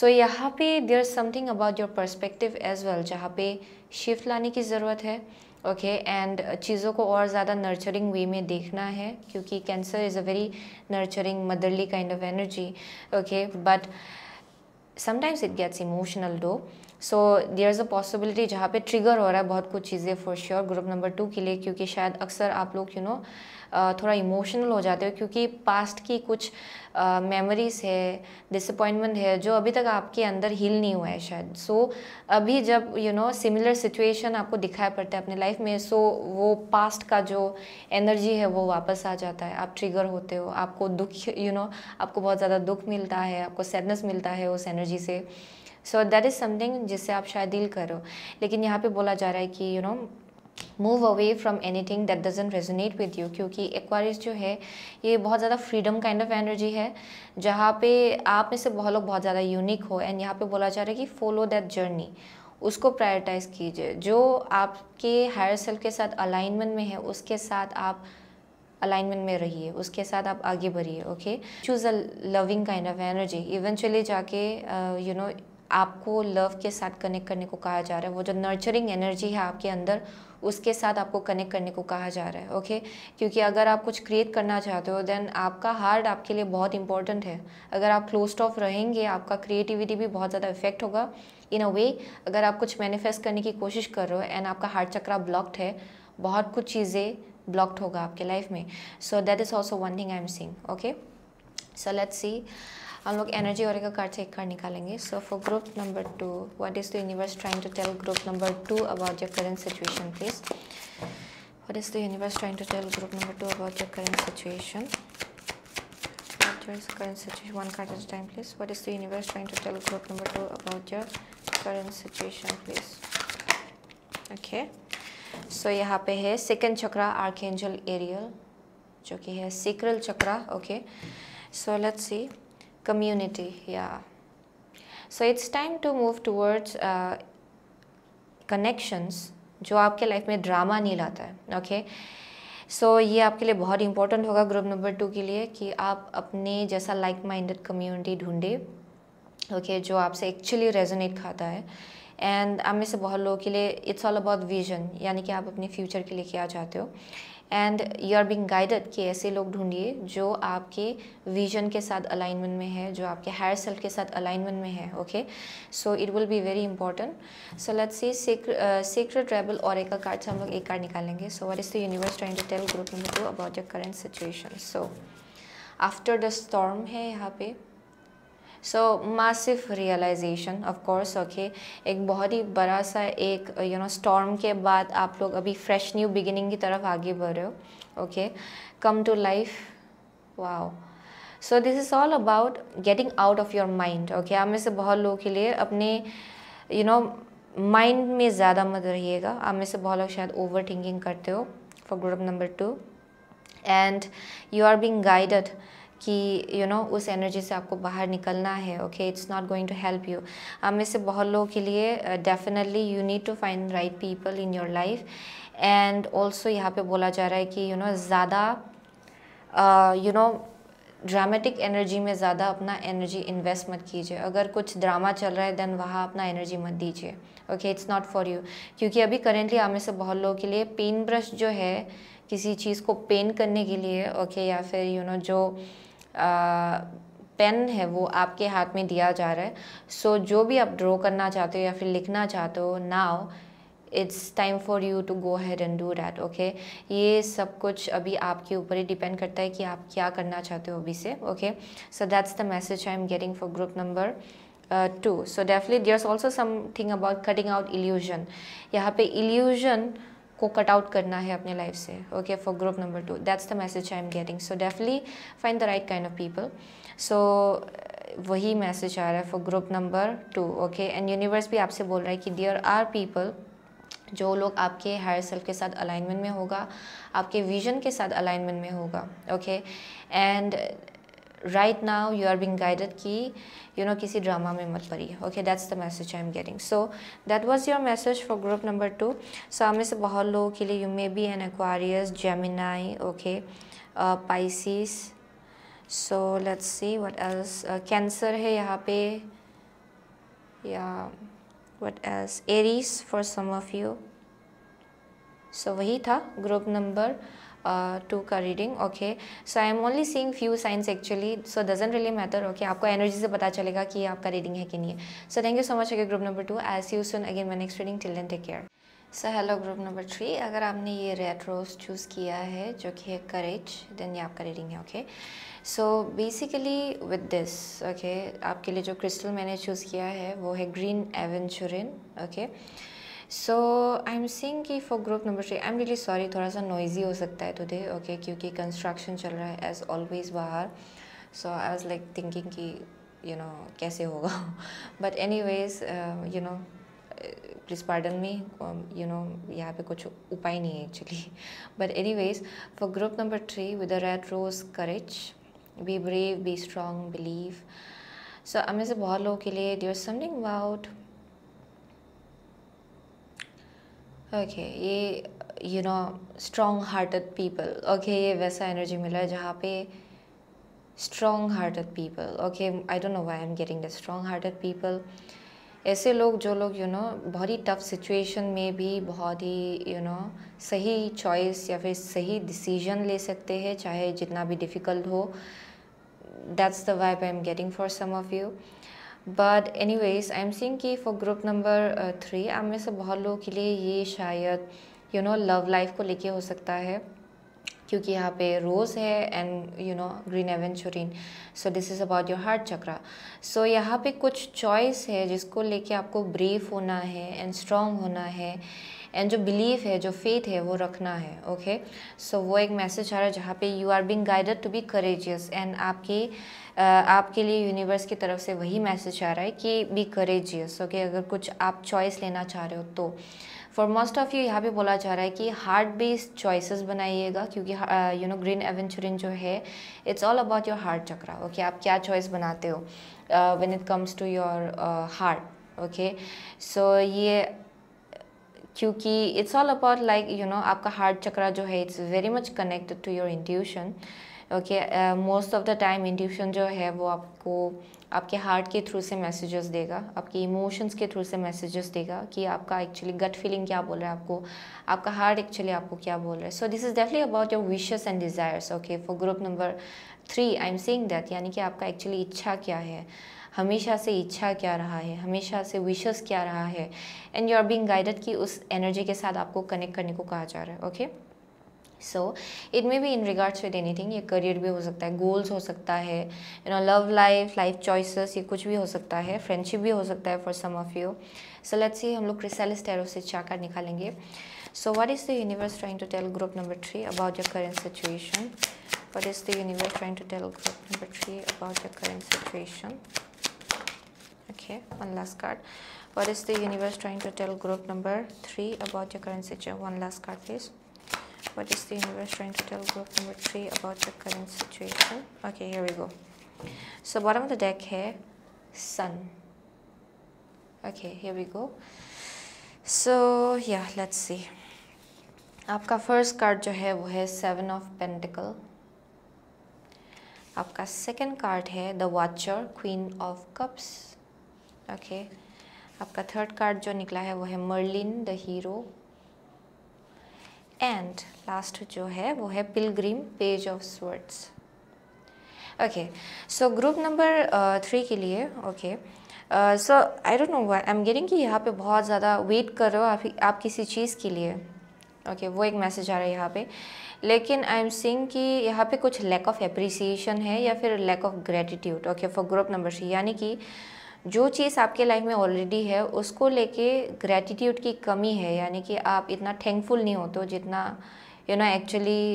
so यहाँ पे there something about your perspective as well जहाँ पे शिफ्ट लाने की ज़रूरत है ओके एंड uh, चीज़ों को और ज़्यादा नर्चरिंग वे में देखना है क्योंकि Cancer is a very nurturing motherly kind of energy okay but sometimes it gets emotional though so there is a possibility जहाँ पे ट्रिगर हो रहा है बहुत कुछ चीज़ें for sure group number two के लिए क्योंकि शायद अक्सर आप लोग you you no know, uh, थोड़ा इमोशनल हो जाते हो क्योंकि पास्ट की कुछ मेमोरीज़ है डिसअपॉइंटमेंट है जो अभी तक आपके अंदर हील नहीं हुआ है शायद सो so, अभी जब यू नो सिमिलर सिचुएशन आपको दिखाई पड़ता है अपने लाइफ में सो so, वो पास्ट का जो एनर्जी है वो वापस आ जाता है आप ट्रिगर होते हो आपको दुख यू you नो know, आपको बहुत ज़्यादा दुख मिलता है आपको सैडनेस मिलता है उस एनर्जी से सो दैट इज़ समथिंग जिससे आप शायद डील करो लेकिन यहाँ पे बोला जा रहा है कि you you no know, move away from anything that doesn't resonate with you क्योंकि एक्वारिस जो है ये बहुत ज़्यादा फ्रीडम काइंड ऑफ एनर्जी है जहाँ पे आप में से बहुत लोग बहुत ज़्यादा यूनिक हो एंड यहाँ पे बोला जा रहा है कि फॉलो दैट जर्नी उसको प्रायोरिटाइज कीजिए जो आपके हायर सेल्फ के साथ अलाइनमेंट में है उसके साथ आप अलाइनमेंट में रहिए उसके साथ आप आगे बढ़िए okay choose a loving kind of energy eventually जाके यू uh, नो आपको लव के साथ कनेक्ट करने को कहा जा रहा है वो जो नर्चरिंग एनर्जी है आपके अंदर उसके साथ आपको कनेक्ट करने को कहा जा रहा है ओके क्योंकि अगर आप कुछ क्रिएट करना चाहते हो देन आपका हार्ट आपके लिए बहुत इंपॉर्टेंट है अगर आप क्लोज ऑफ रहेंगे आपका क्रिएटिविटी भी बहुत ज़्यादा इफेक्ट होगा इन अ वे अगर आप कुछ मैनिफेस्ट करने की कोशिश कर रहे हो एंड आपका हार्ट चक्रा ब्लॉक्ड है बहुत कुछ चीज़ें ब्लॉक्ड होगा आपके लाइफ में so that is also one thing I am seeing okay so let's see हम लोग एनर्जी और का कार्ड से एक कार्ड निकालेंगे so for group number two what is the universe trying to tell group number two about your current situation please what is the universe trying to tell group number two about your current situation current situation one card at a time please what is the universe trying to tell group number two about your current situation please okay so यहाँ पे है second chakra archangel Ariel जो कि है sacral chakra okay so let's see community yeah so it's time to move towards uh, connections जो आपके लाइफ में ड्रामा नहीं लाता है ओके okay? सो so, ये आपके लिए बहुत इंपॉर्टेंट होगा ग्रुप नंबर टू के लिए कि आप अपने जैसा लाइक माइंडेड कम्युनिटी ढूंढे ओके जो आपसे एक्चुअली रेजोनेट खाता है एंड आप में से बहुत लोगों के लिए इट्स ऑल अबाउट विजन यानी कि आप अपने फ्यूचर के लिए क्या चाहते हो and you are being guided कि ऐसे लोग ढूंढिए जो आपके विजन के साथ अलाइनमेंट में है जो आपके हायर सेल्फ के साथ अलाइनमेंट में है okay so it will be very important so let's see secret travel और एक कार्ड से हम लोग एक कार्ड निकालेंगे so what is the universe trying to tell group number two about your current situation so after the storm है यहाँ पे so massive realisation of course okay एक बहुत ही बड़ा सा एक यू नो स्टॉर्म के बाद आप लोग अभी फ्रेश न्यू बिगिनिंग की तरफ आगे बढ़ रहे हो okay come to life wow so this is all about getting out of your mind okay आप में से बहुत लोगों के लिए अपने यू नो माइंड में ज़्यादा मत रहिएगा आप में से बहुत लोग शायद ओवर थिंकिंग करते हो for group number two and you are being guided कि यू you नो know, उस एनर्जी से आपको बाहर निकलना है okay it's not going to help you हम में से बहुत लोगों के लिए definitely you need to find right people in your life and also यहाँ पे बोला जा रहा है कि यू नो ज़्यादा यू नो ड्रामेटिक एनर्जी में ज़्यादा अपना एनर्जी इन्वेस्ट मत कीजिए अगर कुछ ड्रामा चल रहा है देन वहाँ अपना एनर्जी मत दीजिए okay it's not for you क्योंकि अभी करेंटली आप में से बहुत लोगों के लिए पेन ब्रश जो है किसी चीज़ को पेन करने के लिए ओके okay, या फिर यू you नो know, जो पेन है वो आपके हाथ में दिया जा रहा है सो so, जो भी आप ड्रॉ करना चाहते हो या फिर लिखना चाहते हो now it's time for you to go ahead and do that okay ये सब कुछ अभी आपके ऊपर ही डिपेंड करता है कि आप क्या करना चाहते हो अभी से okay so that's the message I am getting for group number two so definite there also something about cutting out illusion यहाँ पे इल्यूजन को कट आउट करना है अपने लाइफ से okay for group number two that's the message I am getting so definitely find the right kind of people so वही मैसेज आ रहा है for group number two okay and universe भी आपसे बोल रहा है कि देयर आर पीपल जो लोग आपके हायर सेल्फ के साथ अलाइनमेंट में होगा आपके विजन के साथ अलाइनमेंट में होगा okay and right now you are being guided कि यू नो किसी ड्रामा में मत पड़िए okay that's the message I am getting so that was your message for group number two so हमें से बहुत लोगों के लिए you may be an Aquarius Gemini okay Pisces so let's see what else Cancer है यहाँ पे या what else Aries for some of you so वही था ग्रुप नंबर uh, का reading okay so I am only seeing few signs actually so doesn't really matter okay आपको एनर्जी से पता चलेगा कि आपका रीडिंग है कि नहीं so thank you so much again group number two I see you soon again my next reading till take care so hello group number three अगर आपने ये रेड रोज चूज़ किया है जो कि है करेज देन ये आपका रीडिंग है okay so basically with this okay आपके लिए जो क्रिस्टल मैंने चूज़ किया है वो है green aventurine okay okay? So I M सिंग की for group number three I am really sorry थोड़ा सा नॉइजी हो सकता है टुडे ओके क्योंकि कंस्ट्रक्शन चल रहा है एज ऑलवेज बाहर so I was like thinking कि यू नो कैसे होगा but any anyways you know please pardon me you know यहाँ पे कुछ उपाय नहीं है actually but any anyways for group number three with the red rose courage be brave be strong believe so हमें से बहुत लोगों के लिए there something about okay yeah you know strong hearted people okay ये वैसा एनर्जी मिला है जहाँ पे strong hearted people okay I don't know why I am getting the strong hearted people ऐसे लोग जो लोग यू नो बहुत ही टफ सिचुएशन में भी बहुत ही यू नो सही चॉइस या फिर सही डिसीजन ले सकते हैं चाहे जितना भी डिफ़िकल्ट हो that's the vibe I am getting for some of you but any I am M सिंग की फॉर ग्रुप नंबर थ्री आप में से बहुत लोगों के लिए ये शायद यू नो लव लाइफ को लेके हो सकता है क्योंकि यहाँ पे रोज़ है and you know green aventurine so this is about your heart chakra so यहाँ पे कुछ चॉइस है जिसको लेके आपको ब्रीफ होना है एंड स्ट्रॉन्ग होना है एंड जो बिलीफ है जो फेथ है वो रखना है ओके okay? सो so, वो एक मैसेज आ रहा है जहाँ पे you are being guided to be courageous and आपकी आपके लिए यूनिवर्स की तरफ से वही मैसेज आ रहा है कि बी करेजियस ओके अगर कुछ आप चॉइस लेना चाह रहे हो तो फॉर मोस्ट ऑफ़ यू यहाँ पे बोला जा रहा है कि हार्ट बेस्ड चॉइसेस बनाइएगा क्योंकि यू नो ग्रीन एवेंचुरिन जो है it's all about your heart chakra okay आप क्या चॉइस बनाते हो when it comes to your heart okay so ये क्योंकि it's all about like you know आपका हार्ट चक्रा जो है it's very much connected to your intuition okay most of the time intuition जो है वो आपको आपके हार्ट के थ्रू से मैसेजेस देगा आपके इमोशंस के थ्रू से मैसेजेस देगा कि आपका एक्चुअली गट फीलिंग क्या बोल रहा है आपको आपका हार्ट एक्चुअली आपको क्या बोल रहा है so this is definitely about your wishes and desires okay for group number three I am seeing that यानी कि आपका एक्चुअली इच्छा क्या है हमेशा से इच्छा क्या रहा है हमेशा से विशेस क्या रहा है and you are being guided कि उस एनर्जी के साथ आपको कनेक्ट करने को कहा जा रहा है okay okay? So it may be in regards with anything ये करियर भी हो सकता है गोल्स हो सकता है you know love life life choices ये कुछ भी हो सकता है फ्रेंडशिप भी हो सकता है for some of you so let's ही हम लोग क्रिसलिस टेरो से चाकर निकालेंगे so what is the universe trying to tell group number three about your current situation what is the universe trying to tell group number three about your current situation okay one last card what is the universe trying to tell group number three about your current situation one last card please What is the universe trying to tell group number three about the current situation? Okay, here we go. So bottom of the deck here, sun. Okay, here we go. So yeah, let's see. आपका फर्स्ट कार्ड जो है वो है सेवन ऑफ पेंटिकल आपका सेकंड कार्ड है the watcher queen of cups okay आपका थर्ड कार्ड जो निकला है वो है Merlin the hero and last जो है वो है pilgrim page of swords okay so group number three के लिए okay so I don't know I am getting कि यहाँ पे बहुत ज़्यादा वेट कर रहे हो आप, आप किसी चीज़ के लिए ओके okay, वो एक मैसेज आ रहा है यहाँ पे लेकिन आई एम सींग कि यहाँ पे कुछ लैक ऑफ अप्रिसिएशन है या फिर lack of gratitude okay for group number three यानी कि uh, जो चीज़ आपके लाइफ में ऑलरेडी है उसको लेके ग्रैटिट्यूड की कमी है यानी कि आप इतना थैंकफुल नहीं होते जितना यू नो एक्चुअली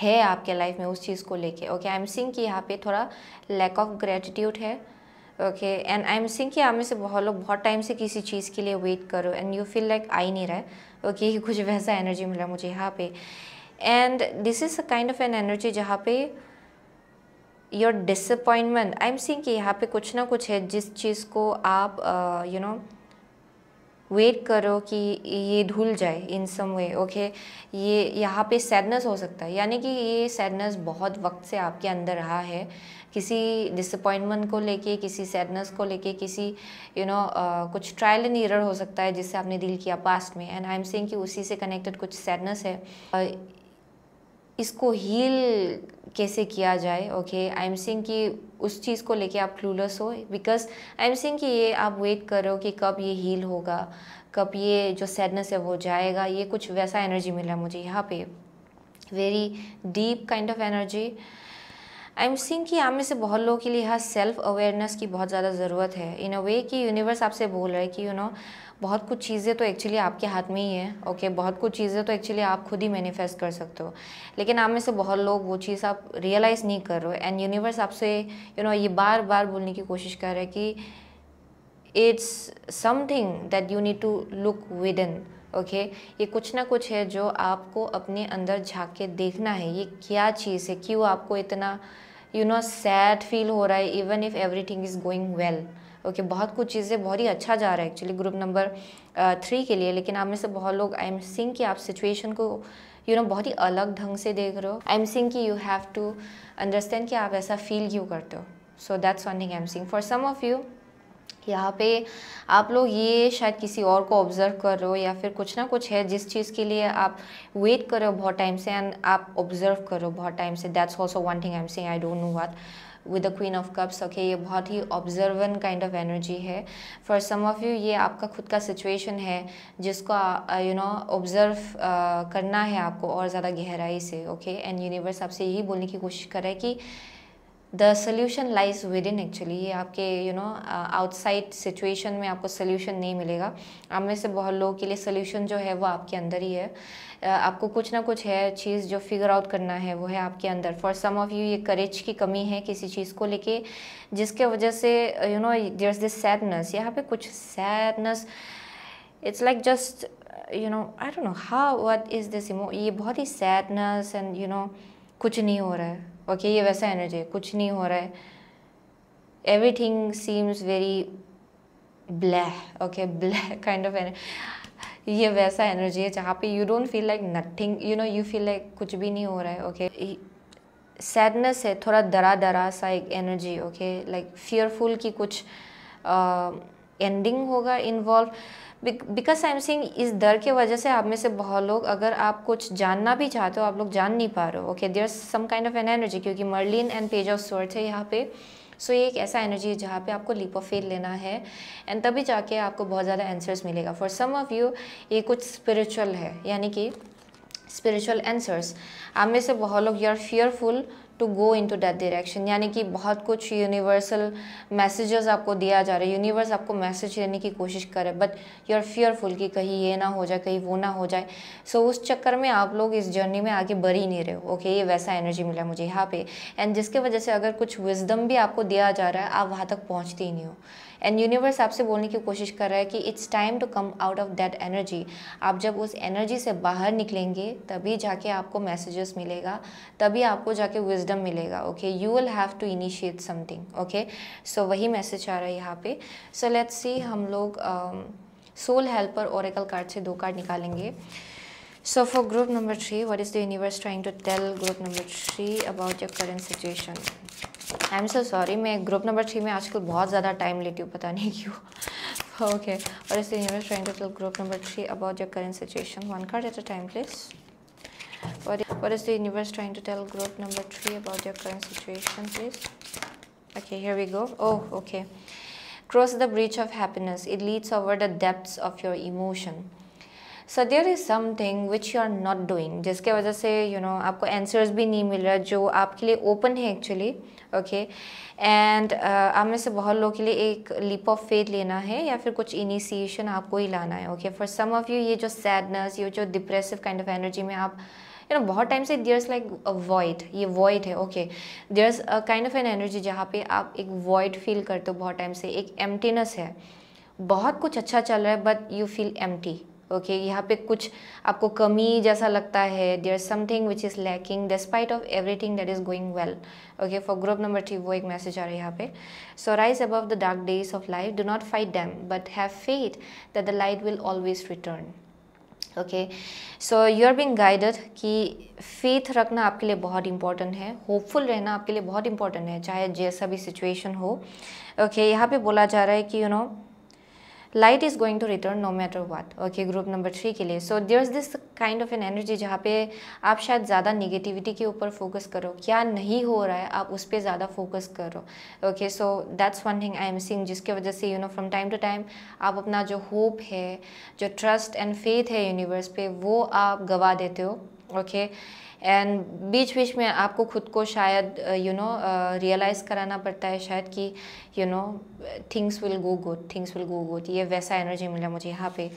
है आपके लाइफ में उस चीज़ को लेके ओके आई एम सिंह कि यहाँ पे थोड़ा लैक ऑफ ग्रेटिट्यूड है okay and I am seeing कि आप में से बहुत लोग बहुत टाइम से किसी चीज़ के लिए वेट करो and you feel like I नहीं रहा है ओके okay, कुछ वैसा एनर्जी मिला मुझे यहाँ पे and this is a kind of an energy जहाँ पे your disappointment I am seeing कि यहाँ पे कुछ ना कुछ है जिस चीज़ को आप यू नो वेट करो कि ये धुल जाए इन सम वे ओके ये यहाँ पे सैडनेस हो सकता है यानी कि ये सैडनेस बहुत वक्त से आपके अंदर रहा है किसी डिसअपॉइंटमेंट को लेके किसी सैडनेस को लेके किसी you you no know, uh, कुछ ट्रायल एंड एरर हो सकता है जिससे आपने डील किया पास्ट में एंड आई एम सेइंग कि उसी से कनेक्टेड कुछ सैडनेस है uh, इसको हील कैसे किया जाए ओके आई एम सिंह कि उस चीज़ को लेके आप क्लूलेस हो बिकॉज आई एम सिंह कि ये आप वेट कर रहे हो कि कब ये हील होगा कब ये जो सैडनेस है वो जाएगा ये कुछ वैसा एनर्जी मिला मुझे यहाँ पे very deep kind of energy I am seeing कि आप में से बहुत लोगों के लिए यहाँ सेल्फ अवेयरनेस की बहुत ज़्यादा ज़रूरत है इन अ वे कि यूनिवर्स आपसे बोल रहा है कि यू you नो know, बहुत कुछ चीज़ें तो एक्चुअली आपके हाथ में ही है ओके बहुत कुछ चीज़ें तो एक्चुअली आप खुद ही मैनिफेस्ट कर सकते हो लेकिन आप में से बहुत लोग वो चीज़ आप रियलाइज़ नहीं कर रहे हो एंड यूनिवर्स आपसे यू नो ये बार बार बोलने की कोशिश कर रहा है कि it's something that you need to look within okay ये कुछ ना कुछ है जो आपको अपने अंदर झाँक के देखना है ये क्या चीज़ है क्यों आपको इतना यू नो सैड फील हो रहा है even if everything is going well okay बहुत कुछ चीज़ें बहुत ही अच्छा जा रहा है एक्चुअली ग्रुप नंबर थ्री के लिए लेकिन आप में से बहुत लोग आई एम सिंह कि आप सिचुएशन को यू you नो know, बहुत ही अलग ढंग से देख रहे हो आई एम सिंह कि यू हैव टू अंडरस्टैंड कि आप ऐसा फील क्यों करते हो so that's one thing I M seeing for some of you यहाँ पे आप लोग ये शायद किसी और को ऑब्ज़र्व कर रहे हो या फिर कुछ ना कुछ है जिस चीज़ के लिए आप वेट कर रहे हो बहुत टाइम से एंड आप ऑब्ज़र्व कर रहे हो बहुत टाइम से that's also one thing I M seeing I don't know what with the queen of cups okay ये बहुत ही ऑब्जर्वन काइंड ऑफ एनर्जी है फॉर सम ऑफ यू ये आपका खुद का सिचुएशन है जिसको यू नो ऑब्जर्व करना है आपको और ज़्यादा गहराई से ओके एंड यूनिवर्स आपसे यही बोलने की कोशिश कर रहा है कि the solution lies within actually ये आपके यू नो आउटसाइड सिचुएशन में आपको सोल्यूशन नहीं मिलेगा आप में से बहुत लोगों के लिए सोल्यूशन जो है वो आपके अंदर ही है आपको कुछ ना कुछ है चीज़ जो फिगर आउट करना है वो है आपके अंदर फॉर सम ऑफ यू ये करेज की कमी है किसी चीज़ को लेके जिसके वजह से you know there this sadness यहाँ पे कुछ sadness it's like just you know I don't know how what is this emo ये बहुत ही सैडनेस एंड यू नो कुछ नहीं हो रहा है ओके okay, ये वैसा एनर्जी है कुछ नहीं हो रहा है everything seems very blah okay blah kind of energy ये वैसा एनर्जी है जहाँ पे you don't feel like nothing you know you feel like कुछ भी नहीं हो रहा है ओके सैडनेस है थोड़ा डरा डरा सा एक एनर्जी ओके लाइक फियरफुल की कुछ एंडिंग uh, होगा involve because I M seeing इस डर के वजह से आप में से बहुत लोग अगर आप कुछ जानना भी चाहते हो आप लोग जान नहीं पा रहे हो okay there some kind of an energy क्योंकि Merlin and page of swords है यहाँ पे सो ये एक ऐसा एनर्जी है जहाँ पे आपको लीप ऑफ फेथ लेना है एंड तभी जाके आपको बहुत ज़्यादा आंसर्स मिलेगा फॉर सम ऑफ यू ये कुछ स्पिरिचुअल है यानी कि स्पिरिचुअल आंसर्स आप में से बहुत लोग you are fearful to go into that direction यानी कि बहुत कुछ यूनिवर्सल मैसेजेस आपको दिया जा रहा है यूनिवर्स आपको मैसेज देने की कोशिश कर रहे बट यू आर फियरफुल कि कहीं ये ना हो जाए कहीं वो ना हो जाए सो so, उस चक्कर में आप लोग इस जर्नी में आगे बढ़ ही नहीं रहे हो ओके okay, ये वैसा एनर्जी मिला मुझे यहाँ पे एंड जिसके वजह से अगर कुछ विजडम भी आपको दिया जा रहा है आप वहाँ तक पहुँचते ही नहीं हो एंड यूनिवर्स आपसे बोलने की कोशिश कर रहा है कि it's time to come out of that energy आप जब उस एनर्जी से बाहर निकलेंगे तभी जाके आपको मैसेजेस मिलेगा तभी आपको जाके विजडम मिलेगा okay you will have to initiate something okay so वही मैसेज आ रहा है यहाँ पे सो लेट्स सी हम लोग सोल हेल्पर ओरेकल कार्ड से दो कार्ड निकालेंगे so for group number three what is the universe trying to tell group number three about your current situation I am so sorry मैं ग्रुप नंबर थ्री में आजकल बहुत ज़्यादा टाइम लेती हूँ पता नहीं क्यों ओके और इसलिए the universe trying to group number three about your current situation one card at a time time, please. what is the universe trying to tell group number three about your current situation, please? Okay, here we go. Oh, okay. Cross the bridge of happiness. It leads over the depths of your emotion. So there is something which you are not doing जिसके वजह से यू you नो know, आपको आंसर्स भी नहीं मिल रहा जो आपके लिए ओपन है एक्चुअली ओके एंड आप में से बहुत लोगों के लिए एक लीप ऑफ फेथ लेना है या फिर कुछ इनिशिएशन आपको ही लाना है okay for some of you ये जो सैडनेस ये जो डिप्रेसिव काइंड ऑफ एनर्जी में आप यू नो बहुत टाइम से देयर्स लाइक अ वॉइड ये वॉइड है okay is a kind of an energy जहाँ पे आप एक वॉइड फील करते हो बहुत टाइम से एक एम्प्टीनेस है बहुत कुछ अच्छा चल रहा है but you feel empty okay okay, यहाँ पे कुछ आपको कमी जैसा लगता है there something which is lacking despite of everything that is going well okay for group number three वो एक मैसेज आ रहा है यहाँ पे so rise above the dark days of life do not fight them but have faith that the light will always return okay so you are being guided कि फेथ रखना आपके लिए बहुत इंपॉर्टेंट है होपफुल रहना आपके लिए बहुत इंपॉर्टेंट है चाहे जैसा भी सिचुएशन हो ओके okay, यहाँ पे बोला जा रहा है कि you you no know, light is going to return no matter what okay group number three के लिए so there is this kind of an energy जहाँ पे आप शायद ज़्यादा निगेटिविटी के ऊपर फोकस करो क्या नहीं हो रहा है आप उस पर ज़्यादा फोकस करो okay so that's one thing I am seeing जिसके वजह से you know from time to time आप अपना जो होप है जो ट्रस्ट एंड फेथ है यूनिवर्स पे वो आप गवा देते हो ओके okay? एंड बीच बीच में आपको खुद को शायद यू नो रियलाइज़ कराना पड़ता है शायद कि you know things will go good things will go good ये वैसा एनर्जी मिला मुझे यहाँ पे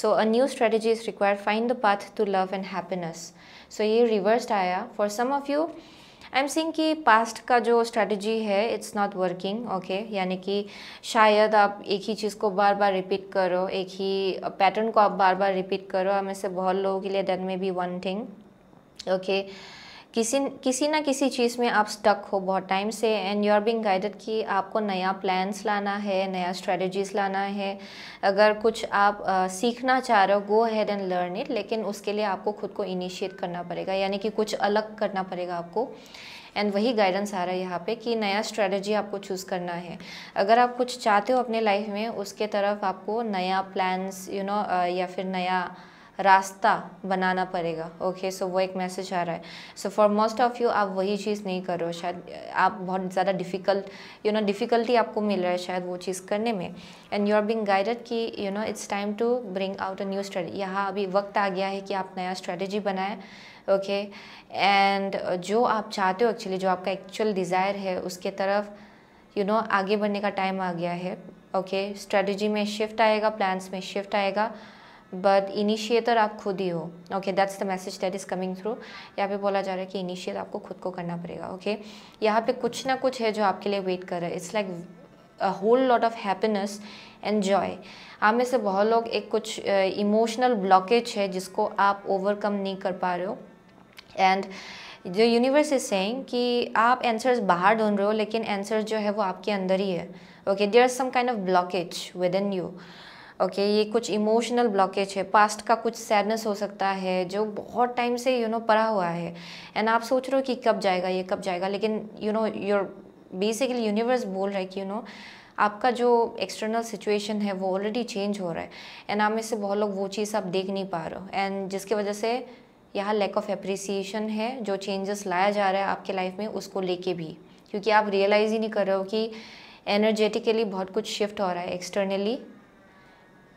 so a new strategy is required find the path to love and happiness so ये रिवर्स्ड आया for some of you I M seeing कि पास्ट का जो स्ट्रैटेजी है इट्स नॉट वर्किंग ओके यानी कि शायद आप एक ही चीज़ को बार बार रिपीट करो एक ही पैटर्न को आप बार बार रिपीट करो हमें से बहुत लोगों के लिए दैट में बी वन थिंग ओके किसी किसी ना किसी चीज़ में आप स्टक हो बहुत टाइम से and you are being guided कि आपको नया प्लान्स लाना है नया स्ट्रेटजीज लाना है अगर कुछ आप आ, सीखना चाह रहे हो go ahead and learn it लेकिन उसके लिए आपको खुद को इनिशिएट करना पड़ेगा यानी कि कुछ अलग करना पड़ेगा आपको एंड वही गाइडेंस आ रहा है यहाँ पे कि नया स्ट्रेटजी आपको चूज़ करना है अगर आप कुछ चाहते हो अपने लाइफ में उसके तरफ आपको नया प्लान्स यू नो या फिर नया रास्ता बनाना पड़ेगा ओके सो वो एक मैसेज आ रहा है so for most of you आप वही चीज़ नहीं कर रहे हो शायद आप बहुत ज़्यादा डिफ़िकल्ट यू नो डिफ़िकल्टी आपको मिल रहा है शायद वो चीज़ करने में and you are being guided कि you know it's time to bring out a new strategy यहाँ अभी वक्त आ गया है कि आप नया स्ट्रेटजी बनाएं ओके एंड जो आप चाहते हो एक्चुअली जो आपका एक्चुअल डिज़ायर है उसके तरफ यू you नो know, आगे बढ़ने का टाइम आ गया है ओके okay, स्ट्रेटजी में शिफ्ट आएगा प्लान्स में शिफ्ट आएगा बट इनिशिएटर आप खुद ही हो okay that's the message that is coming through यहाँ पे बोला जा रहा है कि इनिशिएट आपको खुद को करना पड़ेगा ओके okay? यहाँ पे कुछ ना कुछ है जो आपके लिए वेट कर रहा है it's like a whole lot of happiness and joy आप में से बहुत लोग एक कुछ इमोशनल uh, ब्लॉकेज है जिसको आप ओवरकम नहीं कर पा रहे हो एंड जो यूनिवर्स इज सेंग कि आप एंसर्स बाहर ढूंढ रहे हो लेकिन एंसर्स जो है वो आपके अंदर ही है okay there some kind of blockage within you okay okay, ये कुछ इमोशनल ब्लॉकेज है पास्ट का कुछ सैडनेस हो सकता है जो बहुत टाइम से यू you नो know, पड़ा हुआ है एंड आप सोच रहे हो कि कब जाएगा ये कब जाएगा लेकिन you know your basically universe बोल रहा है कि यू you नो know, आपका जो एक्सटर्नल सिचुएशन है वो ऑलरेडी चेंज हो रहा है एंड आप में से बहुत लोग वो चीज़ आप देख नहीं पा रहे हो एंड जिसकी वजह से यहाँ लैक ऑफ एप्रिसिएशन है जो चेंजेस लाया जा रहा है आपके लाइफ में उसको लेके भी क्योंकि आप रियलाइज़ ही नहीं कर रहे हो कि एनर्जेटिकली बहुत कुछ शिफ्ट हो रहा है एक्सटर्नली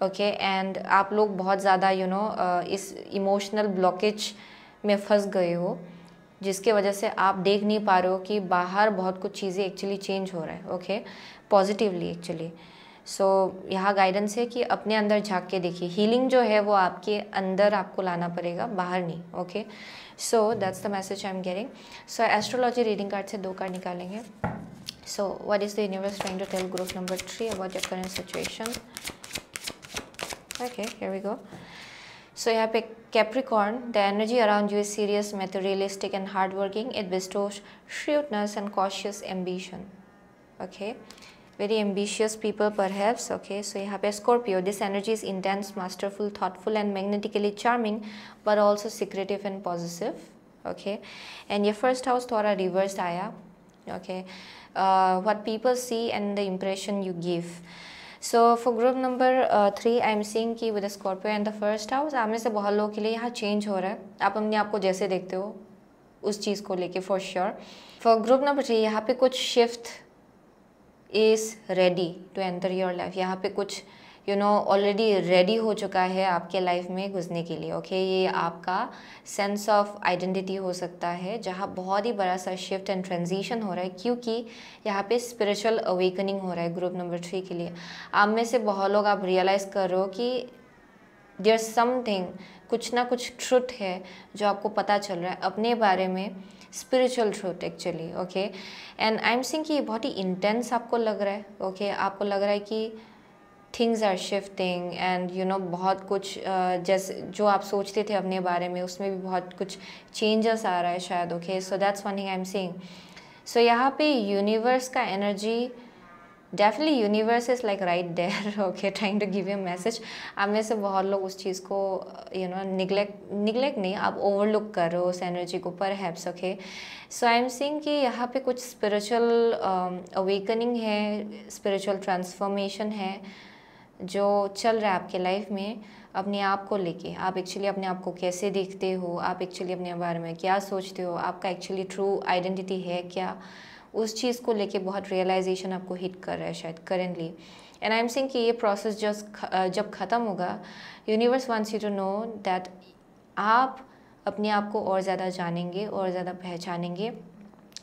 ओके एंड आप लोग बहुत ज़्यादा यू नो uh, इस इमोशनल ब्लॉकेज में फंस गए हो जिसके वजह से आप देख नहीं पा रहे हो कि बाहर बहुत कुछ चीज़ें एक्चुअली चेंज हो रहा है ओके पॉजिटिवली एक्चुअली सो यहाँ गाइडेंस है कि अपने अंदर झाँक के देखिए हीलिंग जो है वो आपके अंदर आपको लाना पड़ेगा बाहर नहीं okay so that's the message I am getting so astrology reading card से दो कार्ड निकालेंगे so what is the universe trying to tell group number three about your current situation Okay, here we go. So you have a Capricorn, the energy around you is serious, materialistic and hardworking. It bestows shrewdness and cautious ambition. Okay, very ambitious people perhaps. Okay, so you have a Scorpio. This energy is intense, masterful, thoughtful and magnetically charming, but also secretive and possessive. Okay, and your first house Torah reversed Aya. Okay, uh, what people see and the impression you give. So for group number three I am seeing की with Scorpio and the first house आमने से बहुत लोगों के लिए यहाँ चेंज हो रहा है आप अपने आप को जैसे देखते हो उस चीज़ को लेके for sure for group number three यहाँ पे कुछ shift is ready to enter your life यहाँ पे कुछ यू नो ऑलरेडी रेडी हो चुका है आपके लाइफ में घुसने के लिए ओके okay? ये आपका सेंस ऑफ आइडेंटिटी हो सकता है जहाँ बहुत ही बड़ा सा शिफ्ट एंड ट्रांजिशन हो रहा है क्योंकि यहाँ पे स्पिरिचुअल अवेकनिंग हो रहा है ग्रुप नंबर थ्री के लिए आप में से बहुत लोग आप रियलाइज़ कर रहे हो कि देर समथिंग कुछ ना कुछ ट्रुथ है जो आपको पता चल रहा है अपने बारे में spiritual truth actually okay and I am seeing कि ये बहुत ही इंटेंस आपको लग रहा है ओके okay? आपको लग रहा है कि things are shifting and you know बहुत कुछ जैसे जो आप सोचते थे अपने बारे में उसमें भी बहुत कुछ चेंजेस आ रहा है शायद okay so that's one thing I am seeing so यहाँ पे यूनिवर्स का energy definitely universe is like right there okay trying to give you message आप में से बहुत लोग उस चीज़ को यू नो निगलेक्ट निगलेक्ट नहीं आप ओवरलुक कर रहे हो उस एनर्जी को perhaps okay so I am seeing कि यहाँ पे कुछ स्पिरिचुअल अवेकनिंग um, है स्पिरिचुअल ट्रांसफॉर्मेशन है जो चल रहा है आपके लाइफ में अपने आप को लेके आप एक्चुअली अपने आप को कैसे देखते हो आप एक्चुअली अपने बारे में क्या सोचते हो आपका एक्चुअली ट्रू आइडेंटिटी है क्या उस चीज़ को लेके बहुत रियलाइजेशन आपको हिट कर रहा है शायद currently and I M seeing कि ये प्रोसेस जस्ट जब ख़त्म होगा universe wants you to know that आप अपने आप को और ज़्यादा जानेंगे और ज़्यादा पहचानेंगे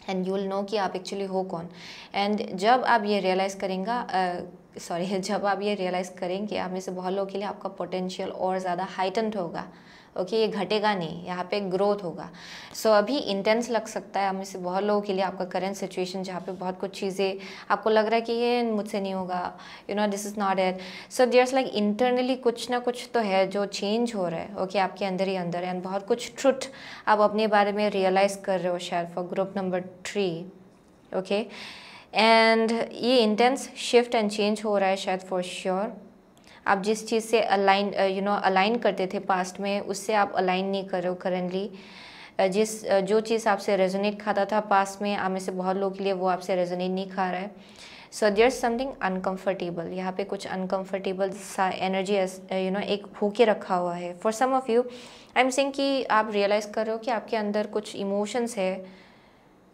एंड यू विल नो कि आप एक्चुअली हो कौन एंड जब आप ये रियलाइज़ करेंगे सॉरी जब आप ये रियलाइज़ करेंगे आप में से बहुत लोगों के लिए आपका पोटेंशियल और ज़्यादा हाइटेंड होगा ओके okay, ये घटेगा नहीं यहाँ पे ग्रोथ होगा सो so, अभी इंटेंस लग सकता है हमें से बहुत लोगों के लिए आपका करेंट सिचुएशन जहाँ पे बहुत कुछ चीज़ें आपको लग रहा है कि ये मुझसे नहीं होगा you know this is not at so there's like internally कुछ ना कुछ तो है जो चेंज हो रहा है ओके okay, आपके अंदर ही अंदर एंड बहुत कुछ ट्रुथ आप अपने बारे में रियलाइज़ कर रहे हो शायद for group number three okay okay? And ये इंटेंस शिफ्ट एंड चेंज हो रहा है शायद फॉर श्योर sure. आप जिस चीज़ से अलाइन यू नो अलाइन करते थे पास्ट में उससे आप अलाइन नहीं कर रहे हो करेंटली uh, जिस uh, जो चीज़ आपसे रेजोनेट खाता था पास्ट में आप में से बहुत लोग के लिए वो आपसे रेजोनेट नहीं खा रहा है सो देयर समथिंग अनकम्फर्टेबल यहाँ पे कुछ अनकम्फर्टेबल सा एनर्जी यू नो एक होके रखा हुआ है for some of you I am saying कि आप रियलाइज़ कर रहे हो कि आपके अंदर कुछ इमोशंस है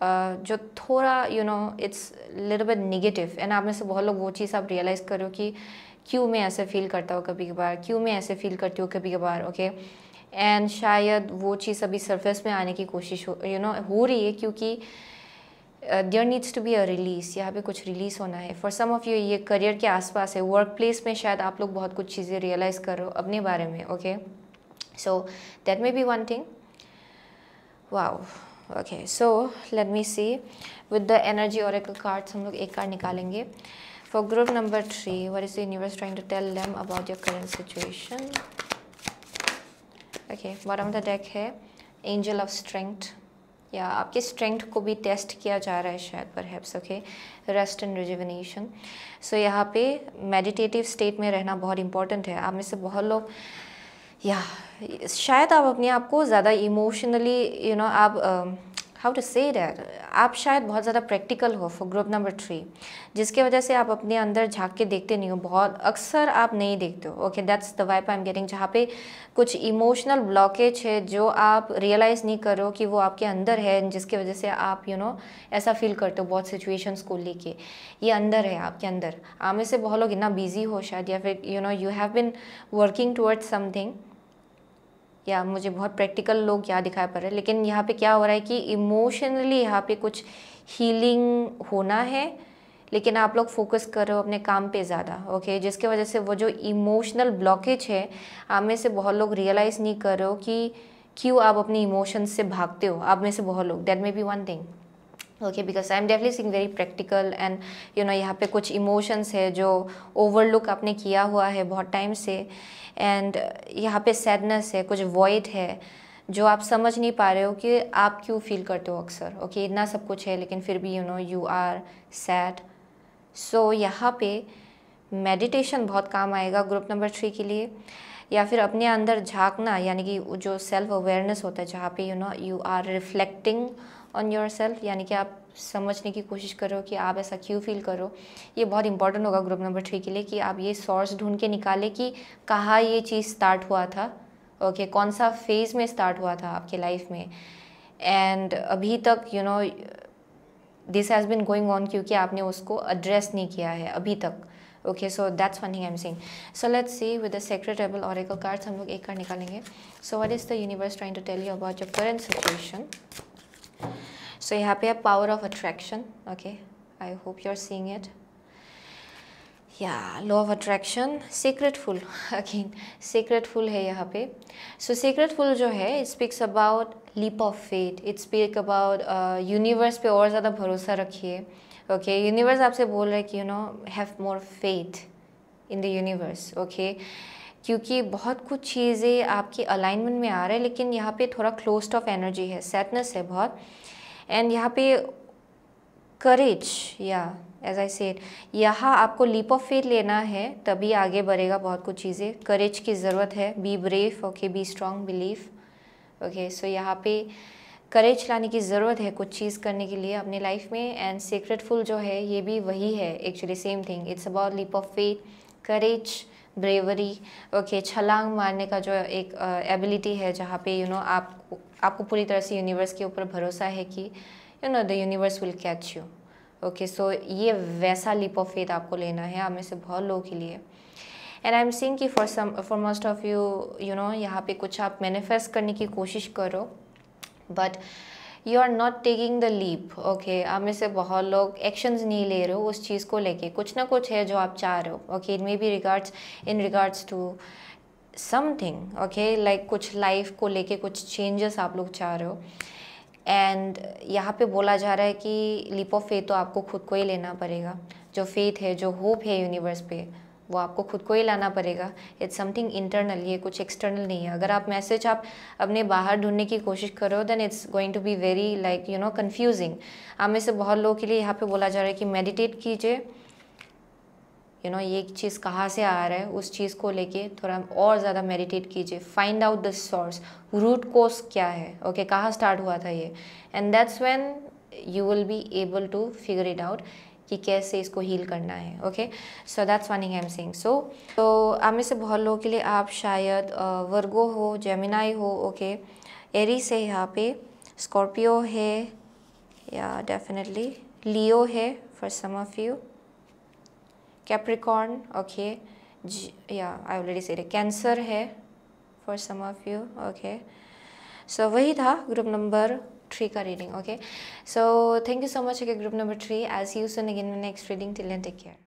जो थोड़ा you know it's little bit negative and आप में से बहुत लोग वो चीज़ आप रियलाइज़ करो कि क्यों मैं ऐसे फील करता हूँ कभी कभार क्यों मैं ऐसे फील करती हूँ कभी कभार ओके okay? एंड शायद वो चीज़ अभी सरफेस में आने की कोशिश हो यू you नो know, हो रही है क्योंकि there needs to be a release यहाँ पे कुछ रिलीज़ होना है फॉर सम ऑफ यू ये करियर के आसपास है वर्क प्लेस में शायद आप लोग बहुत कुछ चीज़ें रियलाइज़ कर रहे हो अपने बारे में okay so that may be one thing wow okay so let me see with the energy और कार्ड्स हम लोग एक कार्ड निकालेंगे for group number three what is the universe trying to tell them about your current situation okay bottom the deck है एंजल ऑफ स्ट्रेंथ या आपके स्ट्रेंथ को भी टेस्ट किया जा रहा है शायद perhaps okay rest and rejuvenation सो यहाँ पे मेडिटेटिव स्टेट में रहना बहुत इंपॉर्टेंट है आप में से बहुत लोग या शायद आप अपने आप को ज़्यादा इमोशनली यू नो आप हाउ टू से दैट आप शायद बहुत ज़्यादा प्रैक्टिकल हो फॉर ग्रुप नंबर थ्री जिसके वजह से आप अपने अंदर झांक के देखते नहीं हो बहुत अक्सर आप नहीं देखते हो okay that's the vibe I am getting जहाँ पे कुछ इमोशनल ब्लॉकेज है जो आप रियलाइज़ नहीं कर रहे हो कि वो आपके अंदर है जिसके वजह से आप यू you नो know, ऐसा फील करते हो बहुत सिचुएशंस को लेके ये अंदर है आपके अंदर आप से बहुत लोग इतना बिजी हो शायद या फिर you know you have been working towards something या मुझे बहुत प्रैक्टिकल लोग यहाँ दिखाई पड़ रहे हैं लेकिन यहाँ पे क्या हो रहा है कि इमोशनली यहाँ पे कुछ हीलिंग होना है लेकिन आप लोग फोकस कर रहे हो अपने काम पे ज़्यादा ओके जिसके वजह से वो जो इमोशनल ब्लॉकेज है आप में से बहुत लोग रियलाइज़ नहीं कर रहे हो कि क्यों आप अपने इमोशंस से भागते हो आप में से बहुत लोग that may be one thing okay because I am डेफली seeing very practical and you know यहाँ पे कुछ इमोशंस है जो ओवरलुक आपने किया हुआ है बहुत टाइम से एंड uh, यहाँ पे सैडनेस है कुछ वॉइड है जो आप समझ नहीं पा रहे हो कि आप क्यों फील करते हो अक्सर ओके okay, इतना सब कुछ है लेकिन फिर भी you know you are sad so यहाँ पे मेडिटेशन बहुत काम आएगा ग्रुप नंबर थ्री के लिए या फिर अपने अंदर झांकना यानी कि जो सेल्फ अवेयरनेस होता है जहाँ पे you know you are reflecting on yourself यानी कि आप समझने की कोशिश करो कि आप ऐसा क्यों फील करो ये बहुत इंपॉर्टेंट होगा ग्रुप नंबर थ्री के लिए कि आप ये सोर्स ढूंढ के निकालें कि कहाँ ये चीज़ स्टार्ट हुआ था ओके okay, कौन सा फेज़ में स्टार्ट हुआ था आपके लाइफ में एंड अभी तक you know this has been going on क्योंकि आपने उसको एड्रेस नहीं किया है अभी तक okay so that's one thing I M seeing so let's see with the secret table और एक कार्ड्स हम लोग एक कार्ड निकालेंगे so what is the universe trying to tell you about your current situation so यहाँ पे है power of attraction okay I hope you are seeing it या law of attraction secret fool again secret fool है यहाँ पे सो सीक्रेट फुल जो है it speaks about leap of faith it speak about universe पे और ज़्यादा भरोसा रखिए ओके यूनिवर्स आपसे बोल रहे हैं कि you know have more faith in the universe okay क्योंकि बहुत कुछ चीज़ें आपके अलाइनमेंट में आ रहा है लेकिन यहाँ पे थोड़ा क्लोज ऑफ एनर्जी है सैडनेस है बहुत एंड यहाँ पे करेज या एज आई सेड यहाँ आपको लीप ऑफ फेथ लेना है तभी आगे बढ़ेगा बहुत कुछ चीज़ें करेज की ज़रूरत है be brave okay be strong belief okay so यहाँ पे करेज लाने की ज़रूरत है कुछ चीज़ करने के लिए अपनी लाइफ में एंड सीक्रेटफुल जो है ये भी वही है actually same thing it's about leap of faith courage bravery okay छलांग मारने का जो एक एबिलिटी uh, है जहाँ पे यू you नो know, आप आपको पूरी तरह से यूनिवर्स के ऊपर भरोसा है कि you know the universe will catch you okay so ये वैसा लिप ऑफ फेथ आपको लेना है आप में से बहुत लोगों के लिए एंड आई एम सींग कि for some for most of you you know यहाँ पे कुछ आप मैनिफेस्ट करने की कोशिश करो but you are not taking the leap okay आप में से बहुत लोग एक्शंस नहीं ले रहे हो उस चीज़ को लेके कुछ ना कुछ है जो आप चाह रहे हो okay it may be regards in regards to something okay like कुछ लाइफ को लेके कुछ चेंजेस आप लोग चाह रहे हो एंड यहाँ पे बोला जा रहा है कि लीप ऑफ फेथ तो आपको खुद को ही लेना पड़ेगा जो फेथ है जो होप है यूनिवर्स पे वो आपको खुद को ही लाना पड़ेगा इट्स समथिंग इंटरनल ये कुछ एक्सटर्नल नहीं है अगर आप मैसेज आप अपने बाहर ढूंढने की कोशिश करो then it's going to be very like you know confusing आप में से बहुत लोगों के लिए यहाँ पे बोला जा रहा है कि मेडिटेट कीजिए यू नो ये चीज़ कहाँ से आ रहा है उस चीज़ को लेके थोड़ा और ज़्यादा मेडिटेट कीजिए find out the source root cause क्या है ओके okay, कहाँ स्टार्ट हुआ था ये and that's when you will be able to figure it out कि कैसे इसको हील करना है okay so that's one I M seeing so तो आप में से बहुत लोगों के लिए आप शायद वर्गो हो जेमिनाई हो ओके एरीस है यहाँ पे स्कॉर्पियो है या डेफिनेटली लियो है for some of you Capricorn okay या आई ऑलरेडी से कैंसर है for some of you okay so वही था ग्रुप नंबर थ्री का reading okay so thank you so much okay group number three as you soon again next reading till and take care